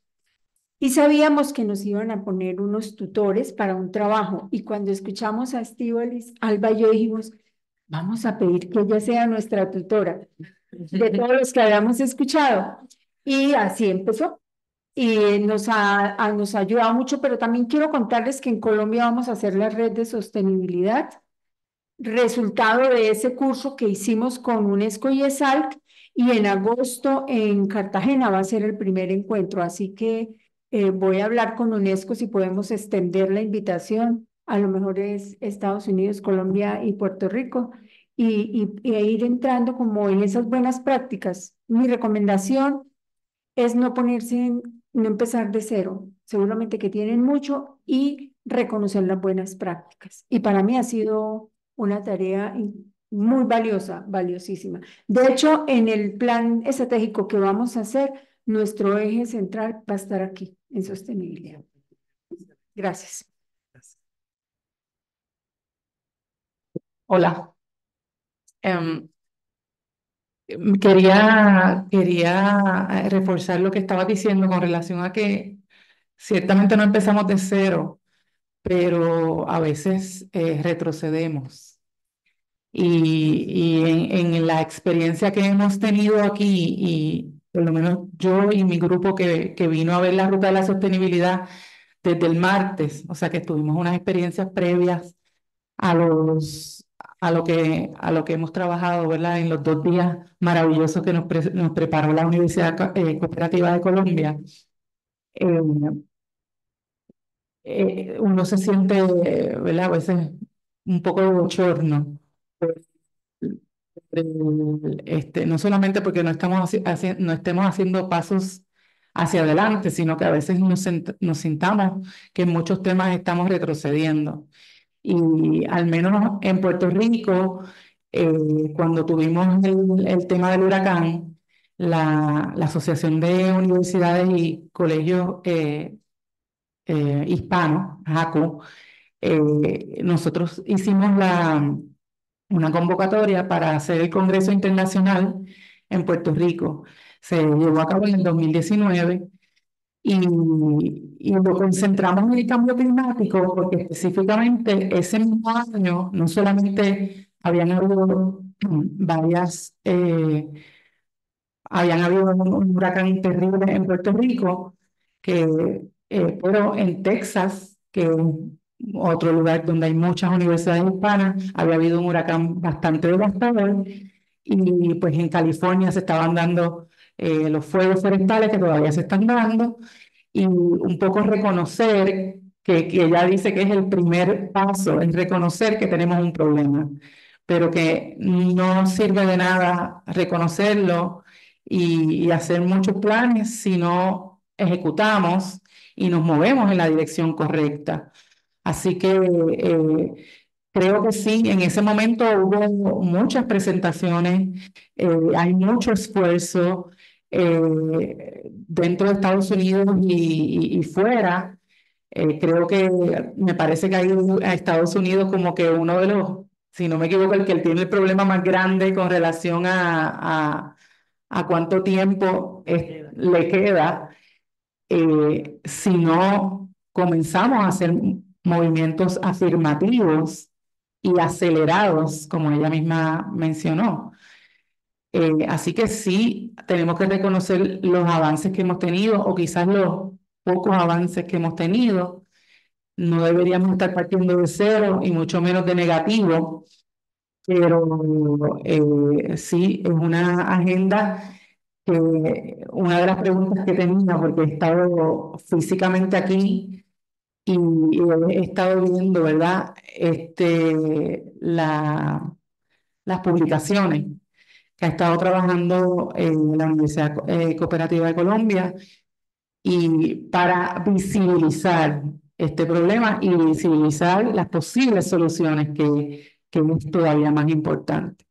Y sabíamos que nos iban a poner unos tutores para un trabajo. Y cuando escuchamos a Estivalis, Alba y yo dijimos, Vamos a pedir que ella sea nuestra tutora de todos los que habíamos escuchado. Y así empezó. Y nos ha, nos ayudado mucho, pero también quiero contarles que en Colombia vamos a hacer la red de sostenibilidad, resultado de ese curso que hicimos con UNESCO y ESALC, y en agosto en Cartagena va a ser el primer encuentro, así que eh, voy a hablar con UNESCO si podemos extender la invitación a lo mejor es Estados Unidos, Colombia y Puerto Rico, y, ir entrando como en esas buenas prácticas. Mi recomendación es no ponerse, en, no empezar de cero, seguramente que tienen mucho y reconocer las buenas prácticas. Y para mí ha sido una tarea muy valiosa, valiosísima. De hecho, en el plan estratégico que vamos a hacer, nuestro eje central va a estar aquí, en sostenibilidad. Gracias. Hola. Em, quería, quería eh, reforzar lo que estaba diciendo con relación a que ciertamente no empezamos de cero, pero a veces eh, retrocedemos. Y, y en, en la experiencia que hemos tenido aquí, y por lo menos yo y mi grupo que, que vino a ver la ruta de la sostenibilidad desde el martes, o sea que tuvimos unas experiencias previas a los a lo que, a lo que hemos trabajado ¿verdad? en los dos días maravillosos que nos, nos preparó la Universidad eh, Cooperativa de Colombia. Eh, eh, uno se siente ¿verdad? a veces un poco de bochorno. Este, no solamente porque no, estamos no estemos haciendo pasos hacia adelante, sino que a veces nos, nos sintamos que en muchos temas estamos retrocediendo. Y al menos en Puerto Rico, eh, cuando tuvimos el, tema del huracán, la, la, Asociación de Universidades y Colegios eh, eh, Hispanos, ACO nosotros hicimos la, una convocatoria para hacer el Congreso Internacional en Puerto Rico. Se llevó a cabo en el 2019 y y lo concentramos en el cambio climático porque específicamente ese mismo año no solamente habían habido varias, eh, habían habido un, huracán terrible en Puerto Rico, que, eh, pero en Texas, que es otro lugar donde hay muchas universidades hispanas, había habido un huracán bastante devastador y pues en California se estaban dando eh, los fuegos forestales que todavía se están dando y un poco reconocer que, ella dice que es el primer paso, en reconocer que tenemos un problema, pero que no sirve de nada reconocerlo y, hacer muchos planes si no ejecutamos y nos movemos en la dirección correcta. Así que eh, creo que sí, en ese momento hubo muchas presentaciones, eh, hay mucho esfuerzo, eh, dentro de Estados Unidos y, fuera. Eh, creo que me parece que hay a Estados Unidos como que uno de los, si no me equivoco, el que tiene el problema más grande con relación a, a, cuánto tiempo le queda, eh, si no comenzamos a hacer movimientos afirmativos y acelerados, como ella misma mencionó. Eh, así que sí, tenemos que reconocer los avances que hemos tenido o quizás los pocos avances que hemos tenido. No deberíamos estar partiendo de cero y mucho menos de negativo, pero eh, sí, es una agenda que una de las preguntas que tenía, porque he estado físicamente aquí y he estado viendo, ¿verdad? Este, la, las publicaciones que ha estado trabajando en la Universidad eh, Cooperativa de Colombia y para visibilizar este problema y visibilizar las posibles soluciones que, que es todavía más importante.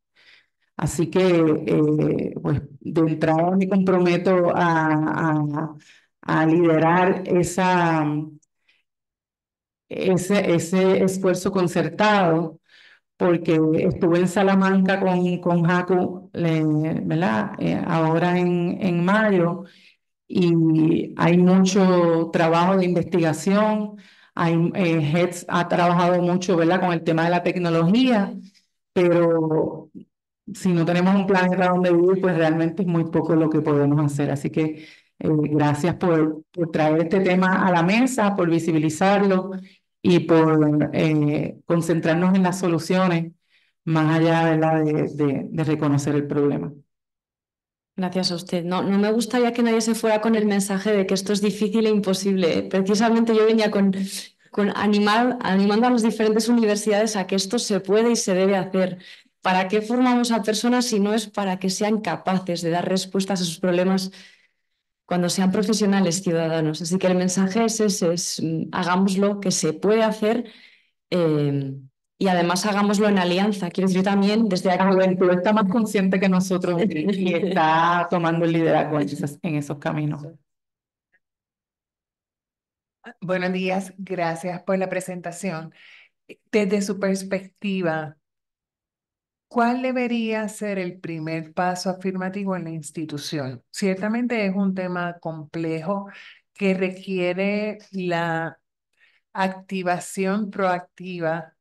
Así que, eh, pues, de entrada me comprometo a, a, liderar esa, ese, ese esfuerzo concertado porque estuve en Salamanca con, con Jaco, eh, ¿verdad? Eh, ahora en, en mayo, y hay mucho trabajo de investigación, hay, eh, Heads ha trabajado mucho, ¿verdad?, con el tema de la tecnología, pero si no tenemos un planeta donde vivir, pues realmente es muy poco lo que podemos hacer. Así que gracias por, por, traer este tema a la mesa, por visibilizarlo y por eh, concentrarnos en las soluciones más allá De, de, reconocer el problema. Gracias a usted. No, no me gustaría que nadie se fuera con el mensaje de que esto es difícil e imposible. Precisamente yo venía con, con animar, animando a las diferentes universidades a que esto se puede y se debe hacer. ¿Para qué formamos a personas si no es para que sean capaces de dar respuestas a sus problemas cuando sean profesionales ciudadanos. Así que el mensaje es ese, es mm, hagámoslo, que se puede hacer em, y además hagámoslo en alianza. Quiero decir, también desde acá La juventud está más consciente que nosotros y está tomando el liderazgo en esos caminos. Buenos días, gracias por la presentación. Desde su perspectiva, ¿Cuál debería ser el primer paso afirmativo en la institución? Ciertamente es un tema complejo que requiere la activación proactiva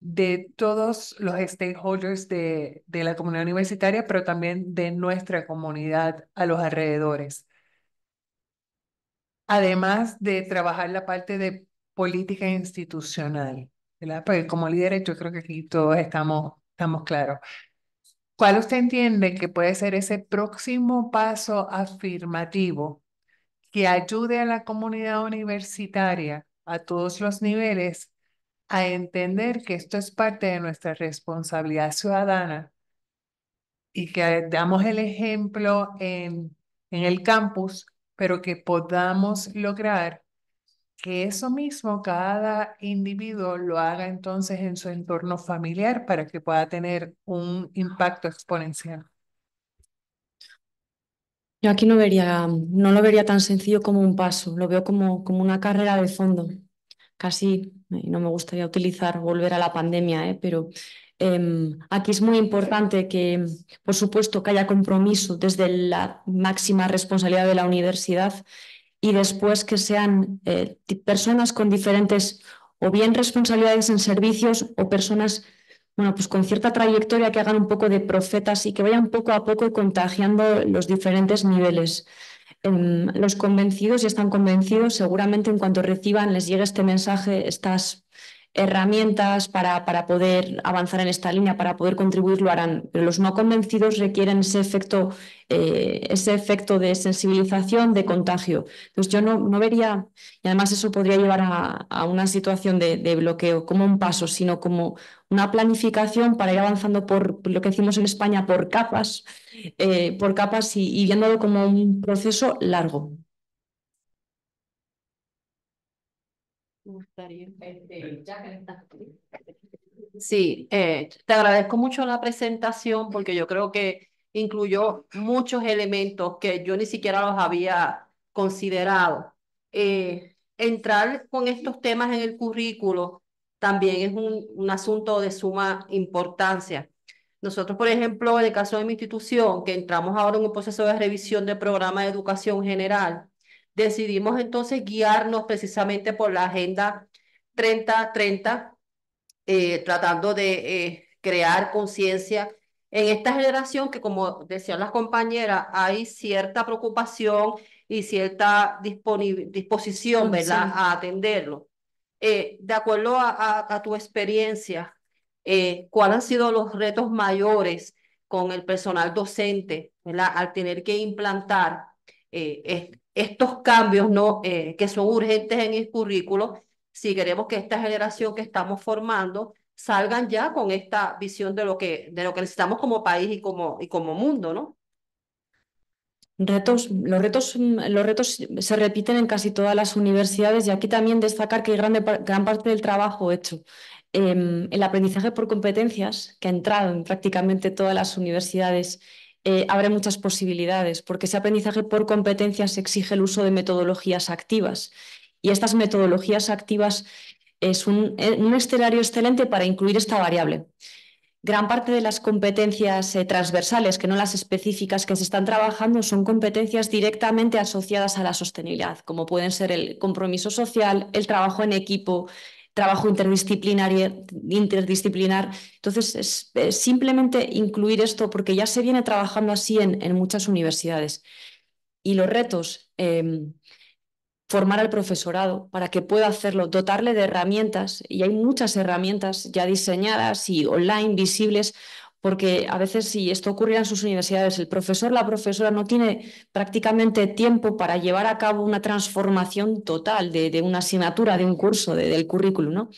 de todos los stakeholders de, la comunidad universitaria, pero también de nuestra comunidad a los alrededores. Además de trabajar la parte de política institucional, ¿verdad? Porque como líderes yo creo que aquí todos estamos Estamos ¿Cuál usted entiende que puede ser ese próximo paso afirmativo que ayude a la comunidad universitaria a todos los niveles a entender que esto es parte de nuestra responsabilidad ciudadana y que damos el ejemplo en el campus, pero que podamos lograr que eso mismo cada individuo lo haga entonces en su entorno familiar para que pueda tener un impacto exponencial. Yo aquí no vería, no lo vería tan sencillo como un paso, lo veo como, como una carrera de fondo. Casi, no me gustaría utilizar, volver a la pandemia, ¿eh? pero em, aquí es muy importante que, por supuesto, que haya compromiso desde la máxima responsabilidad de la universidad y después que sean eh, personas con diferentes o bien responsabilidades en servicios o personas bueno, pues con cierta trayectoria que hagan un poco de profetas y que vayan poco a poco contagiando los diferentes niveles. Em, los convencidos y están convencidos, seguramente en cuanto reciban, les llegue este mensaje, estas herramientas para, para, poder avanzar en esta línea, para poder contribuir, lo harán. Pero los no convencidos requieren ese efecto, eh, ese efecto de sensibilización, de contagio. Entonces yo no, vería, y además eso podría llevar a, una situación de, bloqueo, como un paso, sino como una planificación para ir avanzando por lo que decimos en España, por capas, eh, por capas y viéndolo como un proceso largo. Este, sí, eh, te agradezco mucho la presentación porque yo creo que incluyó muchos elementos que yo ni siquiera los había considerado. Eh, entrar con estos temas en el currículo también es un, un, asunto de suma importancia. Nosotros, por ejemplo, en el caso de mi institución, que entramos ahora en un proceso de revisión del programa de educación general, decidimos entonces guiarnos precisamente por la Agenda 3030, eh, tratando de eh, crear conciencia en esta generación que, como decían las compañeras, hay cierta preocupación y cierta disposición ¿verdad? a atenderlo. Eh, de acuerdo a, tu experiencia, eh, ¿cuáles han sido los retos mayores con el personal docente ¿verdad? al tener que implantar eh, estos cambios ¿no? Eh, que son urgentes en el currículo si queremos que esta generación que estamos formando salgan ya con esta visión de lo que, de lo que necesitamos como país y como, y como mundo, ¿no? Retos, los, retos, los retos se repiten en casi todas las universidades y aquí también destacar que hay gran parte del trabajo hecho. Em, el aprendizaje por competencias, que ha entrado en prácticamente todas las universidades eh, abre muchas posibilidades, porque ese aprendizaje por competencias exige el uso de metodologías activas. Y estas metodologías activas es un, eh, escenario excelente para incluir esta variable. Gran parte de las competencias eh, transversales, que no las específicas que se están trabajando, son competencias directamente asociadas a la sostenibilidad, como pueden ser el compromiso social, el trabajo en equipo, trabajo interdisciplinario, interdisciplinar. Entonces, es, simplemente incluir esto porque ya se viene trabajando así en, muchas universidades. Y los retos, em, formar al profesorado para que pueda hacerlo, dotarle de herramientas, y hay muchas herramientas ya diseñadas y online visibles porque a veces si esto ocurriera en sus universidades, el profesor, la profesora no tiene prácticamente tiempo para llevar a cabo una transformación total de, una asignatura, de un curso, del currículum, ¿no?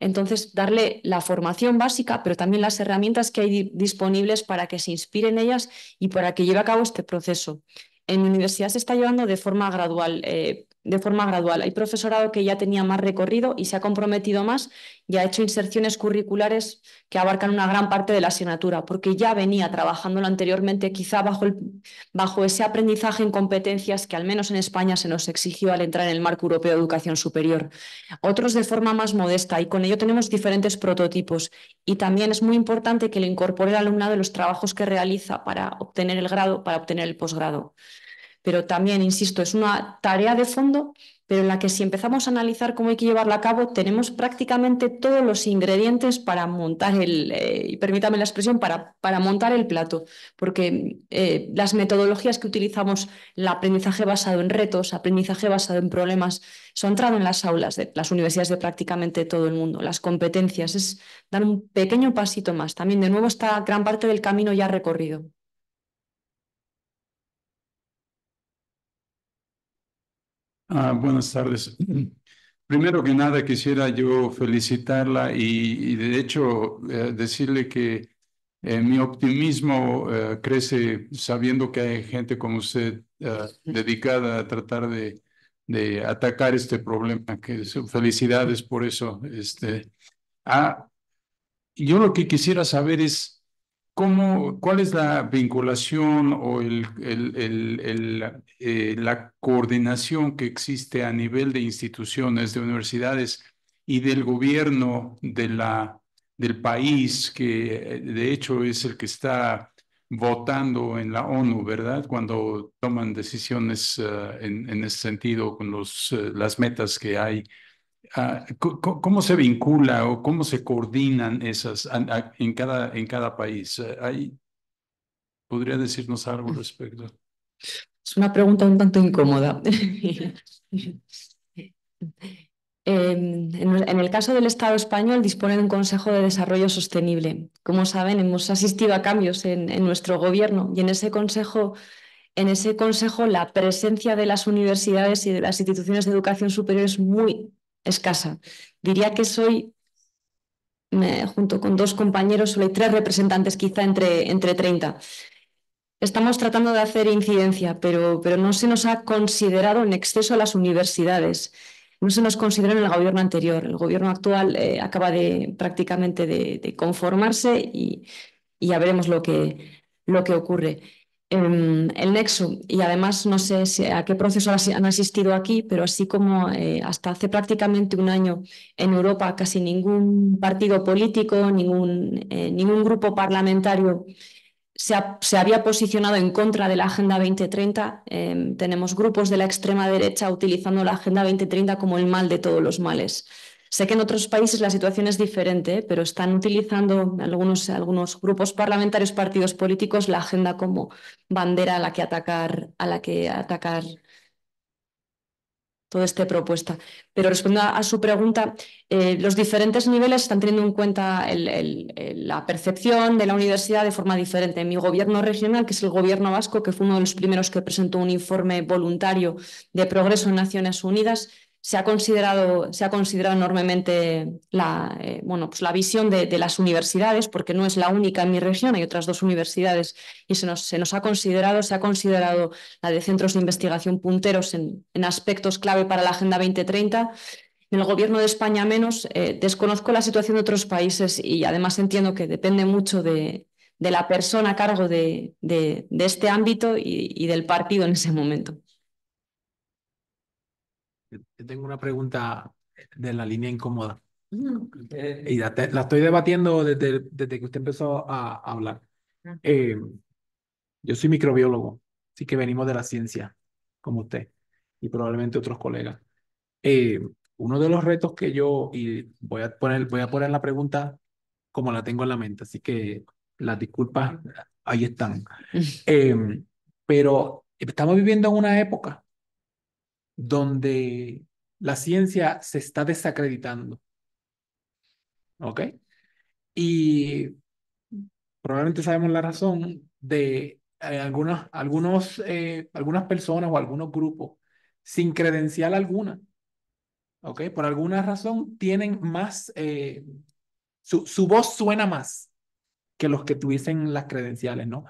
Entonces, darle la formación básica, pero también las herramientas que hay disponibles para que se inspiren ellas y para que lleve a cabo este proceso. En mi universidad se está llevando de forma gradual. Eh, de forma gradual. Hay profesorado que ya tenía más recorrido y se ha comprometido más y ha hecho inserciones curriculares que abarcan una gran parte de la asignatura, porque ya venía trabajándolo anteriormente, quizá bajo, bajo ese aprendizaje en competencias que al menos en España se nos exigió al entrar en el marco europeo de educación superior. Otros de forma más modesta y con ello tenemos diferentes prototipos. Y también es muy importante que le incorpore el alumnado de los trabajos que realiza para obtener el grado, para obtener el posgrado. Pero también, insisto, es una tarea de fondo, pero en la que si empezamos a analizar cómo hay que llevarla a cabo, tenemos prácticamente todos los ingredientes para montar el, eh, y permítame la expresión, para, para montar el plato, porque eh, las metodologías que utilizamos, el aprendizaje basado en retos, aprendizaje basado en problemas, son entrado en las aulas de las universidades de prácticamente todo el mundo. Las competencias es dar un pequeño pasito más. También, de nuevo, está gran parte del camino ya recorrido. Ah, buenas tardes. Primero que nada, quisiera yo felicitarla y, de hecho eh, decirle que eh, mi optimismo eh, crece sabiendo que hay gente como usted dedicada a tratar de, atacar este problema. Que felicidades por eso. Este, ah, yo lo que quisiera saber es ¿Cómo, ¿Cuál es la vinculación o eh, la coordinación que existe a nivel de instituciones, de universidades y del gobierno de la, del país, que de hecho es el que está votando en la ONU, ¿verdad? Cuando toman decisiones eh, en, ese sentido con los, eh, las metas que hay ¿Cómo se vincula o cómo se coordinan esas en cada, en cada país? ¿Podría decirnos algo al respecto? Es una pregunta un tanto incómoda. en el caso del Estado español dispone de un Consejo de Desarrollo Sostenible. Como saben, hemos asistido a cambios en, en nuestro gobierno y en ese Consejo en ese consejo la presencia de las universidades y de las instituciones de educación superior es muy escasa. Diría que soy, junto con dos compañeros, solo hay tres representantes quizá entre, entre 30. Estamos tratando de hacer incidencia, pero, pero no se nos ha considerado en exceso a las universidades. No se nos considera en el gobierno anterior. El gobierno actual eh, acaba de prácticamente de, conformarse y, y, ya veremos lo que, lo que ocurre. Em, el nexo, y además no sé a qué proceso han asistido aquí, pero así como eh, hasta hace prácticamente un año en Europa casi ningún partido político, ningún, eh, grupo parlamentario se, se, había posicionado en contra de la Agenda 2030, em, tenemos grupos de la extrema derecha utilizando la Agenda 2030 como el mal de todos los males. Sé que en otros países la situación es diferente, pero están utilizando algunos, algunos grupos parlamentarios, partidos políticos, la agenda como bandera a la que atacar, a la que atacar toda esta propuesta. Pero respondiendo a, su pregunta, eh, los diferentes niveles están teniendo en cuenta la percepción de la universidad de forma diferente. Mi gobierno regional, que es el gobierno vasco, que fue uno de los primeros que presentó un informe voluntario de progreso en Naciones Unidas, se ha considerado, se ha considerado enormemente la, eh, bueno, pues la visión de, las universidades, porque no es la única en mi región, hay otras dos universidades y se nos, se nos ha considerado, se ha considerado la de centros de investigación punteros en, aspectos clave para la Agenda 2030. En el Gobierno de España menos, eh, desconozco la situación de otros países y además entiendo que depende mucho de, la persona a cargo de, este ámbito y del partido en ese momento tengo una pregunta de la línea incómoda. Mm. Eh, y la, estoy debatiendo desde, desde que usted empezó a, hablar. Mm. Eh, yo soy microbiólogo, así que venimos de la ciencia, como usted y probablemente otros colegas. Eh, uno de los retos que yo, y voy a, poner, voy a poner la pregunta como la tengo en la mente, así que las disculpas ahí están. pero estamos viviendo en una época donde la ciencia se está desacreditando. ¿Ok? Y probablemente sabemos la razón de eh, algunas, algunos, eh, algunas personas o algunos grupos sin credencial alguna. ¿Ok? Por alguna razón tienen más, eh, su, su voz suena más que los que tuviesen las credenciales, ¿no?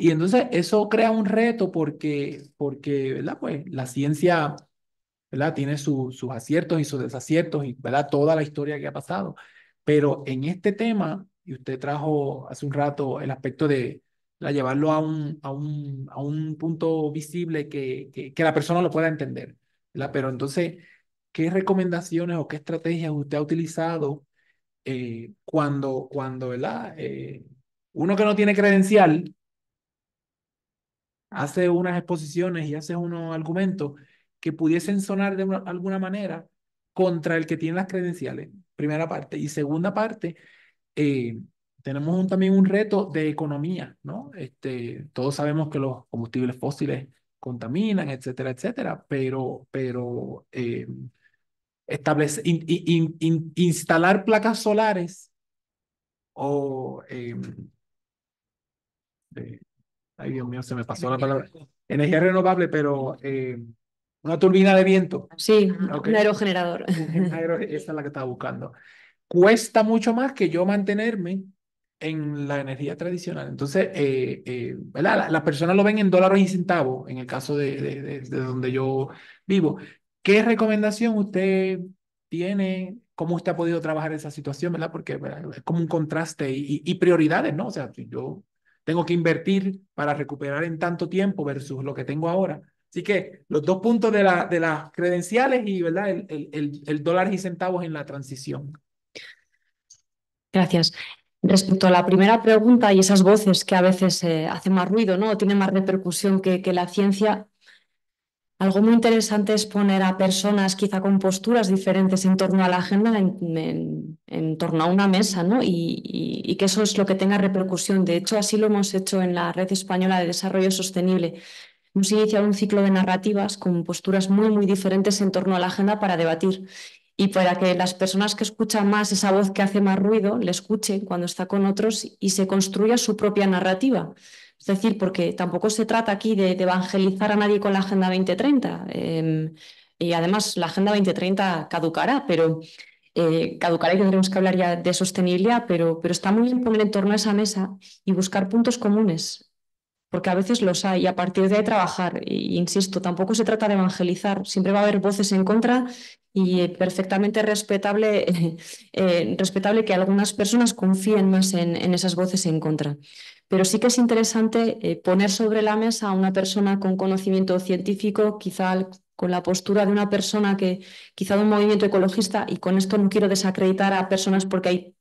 Y entonces eso crea un reto porque, porque ¿verdad? Pues la ciencia, ¿verdad? Tiene sus sus aciertos y sus desaciertos y, ¿verdad? Toda la historia que ha pasado. Pero en este tema, y usted trajo hace un rato el aspecto de la llevarlo a un, a un, a un punto visible que, que, la persona lo pueda entender, ¿verdad? Pero entonces, ¿qué recomendaciones o qué estrategias usted ha utilizado eh, cuando, cuando, ¿verdad? Eh, uno que no tiene credencial, hace unas exposiciones y hace unos argumentos que pudiesen sonar de alguna manera contra el que tiene las credenciales, primera parte. Y segunda parte, eh, tenemos también un reto de economía, ¿no? Este, todos sabemos que los combustibles fósiles contaminan, etcétera, etcétera, pero, pero eh, instalar placas solares o em, eh, ay Dios mío, se me pasó la palabra, energía renovable, pero eh, una turbina de viento. Sí, ah, un aerogenerador. Esa es la que estaba buscando. Cuesta mucho más que yo mantenerme en la energía tradicional. Entonces, eh, eh, ¿verdad? Las personas lo ven en dólares y centavos, en el caso de, de, donde yo vivo. ¿Qué recomendación usted tiene? ¿Cómo usted ha podido trabajar esa situación? ¿verdad? Porque es como un contraste y, prioridades, ¿no? O sea, yo tengo que invertir para recuperar en tanto tiempo versus lo que tengo ahora. Así que los dos puntos de, la, de las credenciales y ¿verdad? El, dólar y centavos en la transición. Gracias. Respecto a la primera pregunta y esas voces que a veces eh, hacen más ruido, ¿no? tiene tienen más repercusión que, que la ciencia, algo muy interesante es poner a personas quizá con posturas diferentes en torno a la agenda, en, torno a una mesa, ¿no? Y, que eso es lo que tenga repercusión. De hecho, así lo hemos hecho en la Red Española de Desarrollo Sostenible. Hemos iniciado un ciclo de narrativas con posturas muy, muy diferentes en torno a la agenda para debatir y para que las personas que escuchan más esa voz que hace más ruido, le escuchen cuando está con otros y se construya su propia narrativa. Es decir, porque tampoco se trata aquí de, evangelizar a nadie con la Agenda 2030. Em, y además la Agenda 2030 caducará, pero eh, caducará y tendremos que hablar ya de sostenibilidad, pero, pero está muy bien poner en torno a esa mesa y buscar puntos comunes porque a veces los hay, y a partir de ahí trabajar. insisto, tampoco se trata de evangelizar, siempre va a haber voces en contra y perfectamente respetable, eh, respetable que algunas personas confíen más en, en, esas voces en contra. Pero sí que es interesante eh, poner sobre la mesa a una persona con conocimiento científico, quizá con la postura de una persona que, quizá de un movimiento ecologista, y con esto no quiero desacreditar a personas porque hay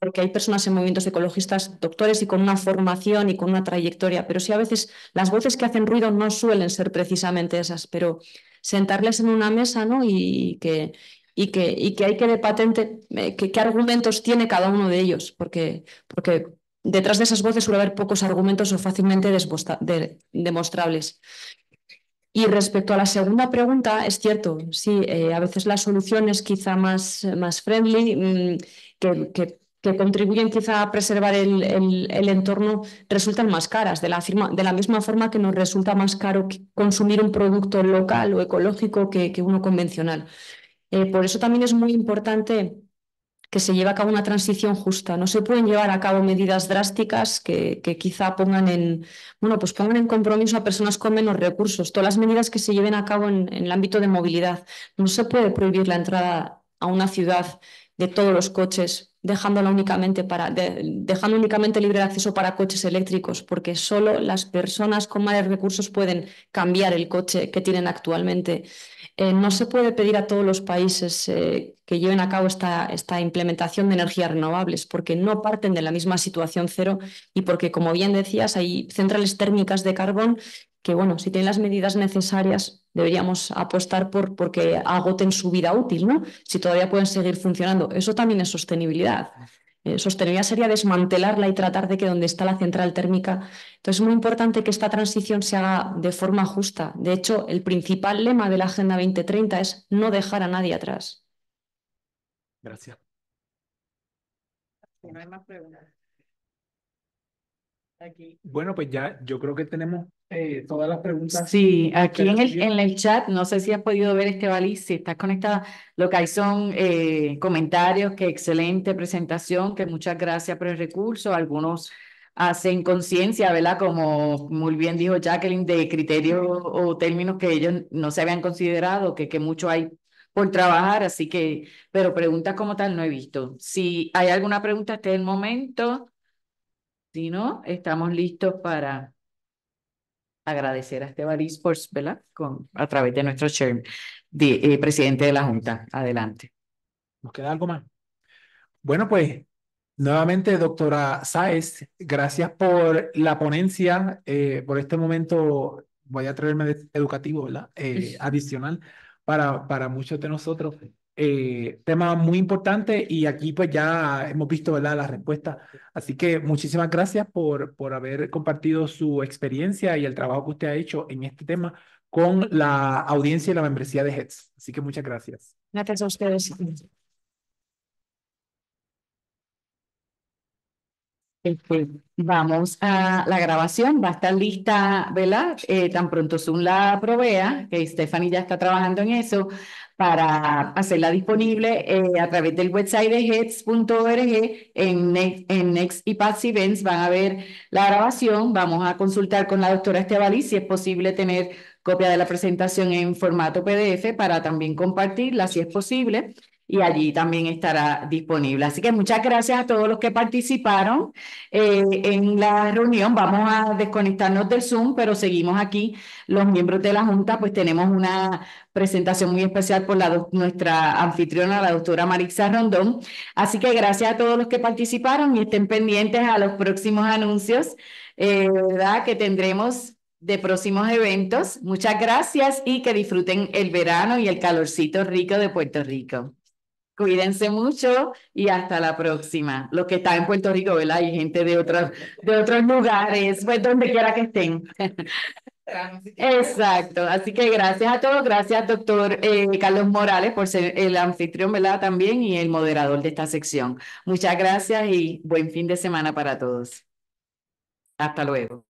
porque hay personas en movimientos ecologistas, doctores y con una formación y con una trayectoria, pero sí a veces las voces que hacen ruido no suelen ser precisamente esas, pero sentarles en una mesa ¿no? y, que, y, que, y que hay que de patente eh, que, qué argumentos tiene cada uno de ellos, porque, porque detrás de esas voces suele haber pocos argumentos o fácilmente demostrables. Y respecto a la segunda pregunta, es cierto, sí, eh, a veces la solución es quizá más, más friendly, mm, que, que que contribuyen quizá a preservar el, entorno resultan más caras, de la, de la misma forma que nos resulta más caro consumir un producto local o ecológico que, uno convencional. Eh, por eso también es muy importante que se lleve a cabo una transición justa. No se pueden llevar a cabo medidas drásticas que, que quizá pongan en, bueno, pues pongan en compromiso a personas con menos recursos. Todas las medidas que se lleven a cabo en, en el ámbito de movilidad. No se puede prohibir la entrada a una ciudad de todos los coches dejándola únicamente para, dejando únicamente libre el acceso para coches eléctricos, porque solo las personas con mayores recursos pueden cambiar el coche que tienen actualmente. Eh, no se puede pedir a todos los países eh, que lleven a cabo esta, esta, implementación de energías renovables, porque no parten de la misma situación cero y porque, como bien decías, hay centrales térmicas de carbón que, bueno, si tienen las medidas necesarias, deberíamos apostar por porque agoten su vida útil, ¿no? Si todavía pueden seguir funcionando. Eso también es sostenibilidad. Eh, sostenibilidad sería desmantelarla y tratar de que donde está la central térmica. Entonces, es muy importante que esta transición se haga de forma justa. De hecho, el principal lema de la Agenda 2030 es no dejar a nadie atrás. Gracias. Bueno, pues ya yo creo que tenemos eh, todas las preguntas. Sí, aquí en el, en el chat, no sé si has podido ver este baliz, si estás conectada, lo que hay son eh, comentarios, que excelente presentación, que muchas gracias por el recurso, algunos hacen conciencia, ¿verdad? Como muy bien dijo Jacqueline, de criterios o términos que ellos no se habían considerado, que, que mucho hay por trabajar, así que, pero preguntas como tal no he visto. Si hay alguna pregunta, hasta este el momento. Si no, estamos listos para agradecer a Estebanis por, ¿verdad? a través de nuestro chair, eh, presidente de la Junta. Adelante. ¿Nos queda algo más? Bueno, pues nuevamente, doctora Sáez, gracias por la ponencia, eh, por este momento, voy a traerme educativo, ¿verdad? Eh, adicional para, para muchos de nosotros. Eh, tema muy importante y aquí pues ya hemos visto ¿verdad? la respuesta. Así que muchísimas gracias por, por haber compartido su experiencia y el trabajo que usted ha hecho en este tema con la audiencia y la membresía de HEDS. Así que muchas gracias. Gracias a ustedes. Este, vamos a la grabación, va a estar lista, ¿verdad? Eh, tan pronto Zoom la provea, que Stephanie ya está trabajando en eso para hacerla disponible eh, a través del website de heads.org en, Next, en y Events. Van a ver la grabación. Vamos a consultar con la doctora Estebali si es posible tener copia de la presentación en formato PDF para también compartirla si es posible y allí también estará disponible. Así que muchas gracias a todos los que participaron eh, en la reunión. Vamos a desconectarnos del Zoom, pero seguimos aquí. Los miembros de la Junta, pues tenemos una presentación muy especial por la nuestra anfitriona, la doctora Marisa Rondón. Así que gracias a todos los que participaron y estén pendientes a los próximos anuncios eh, ¿verdad? que tendremos de próximos eventos. Muchas gracias y que disfruten el verano y el calorcito rico de Puerto Rico. Cuídense mucho y hasta la próxima. Los que están en Puerto Rico, ¿verdad? Hay gente de otros, de otros lugares, pues donde quiera que estén. Exacto, así que gracias a todos, gracias doctor eh, Carlos Morales por ser el anfitrión, ¿verdad? También y el moderador de esta sección. Muchas gracias y buen fin de semana para todos. Hasta luego.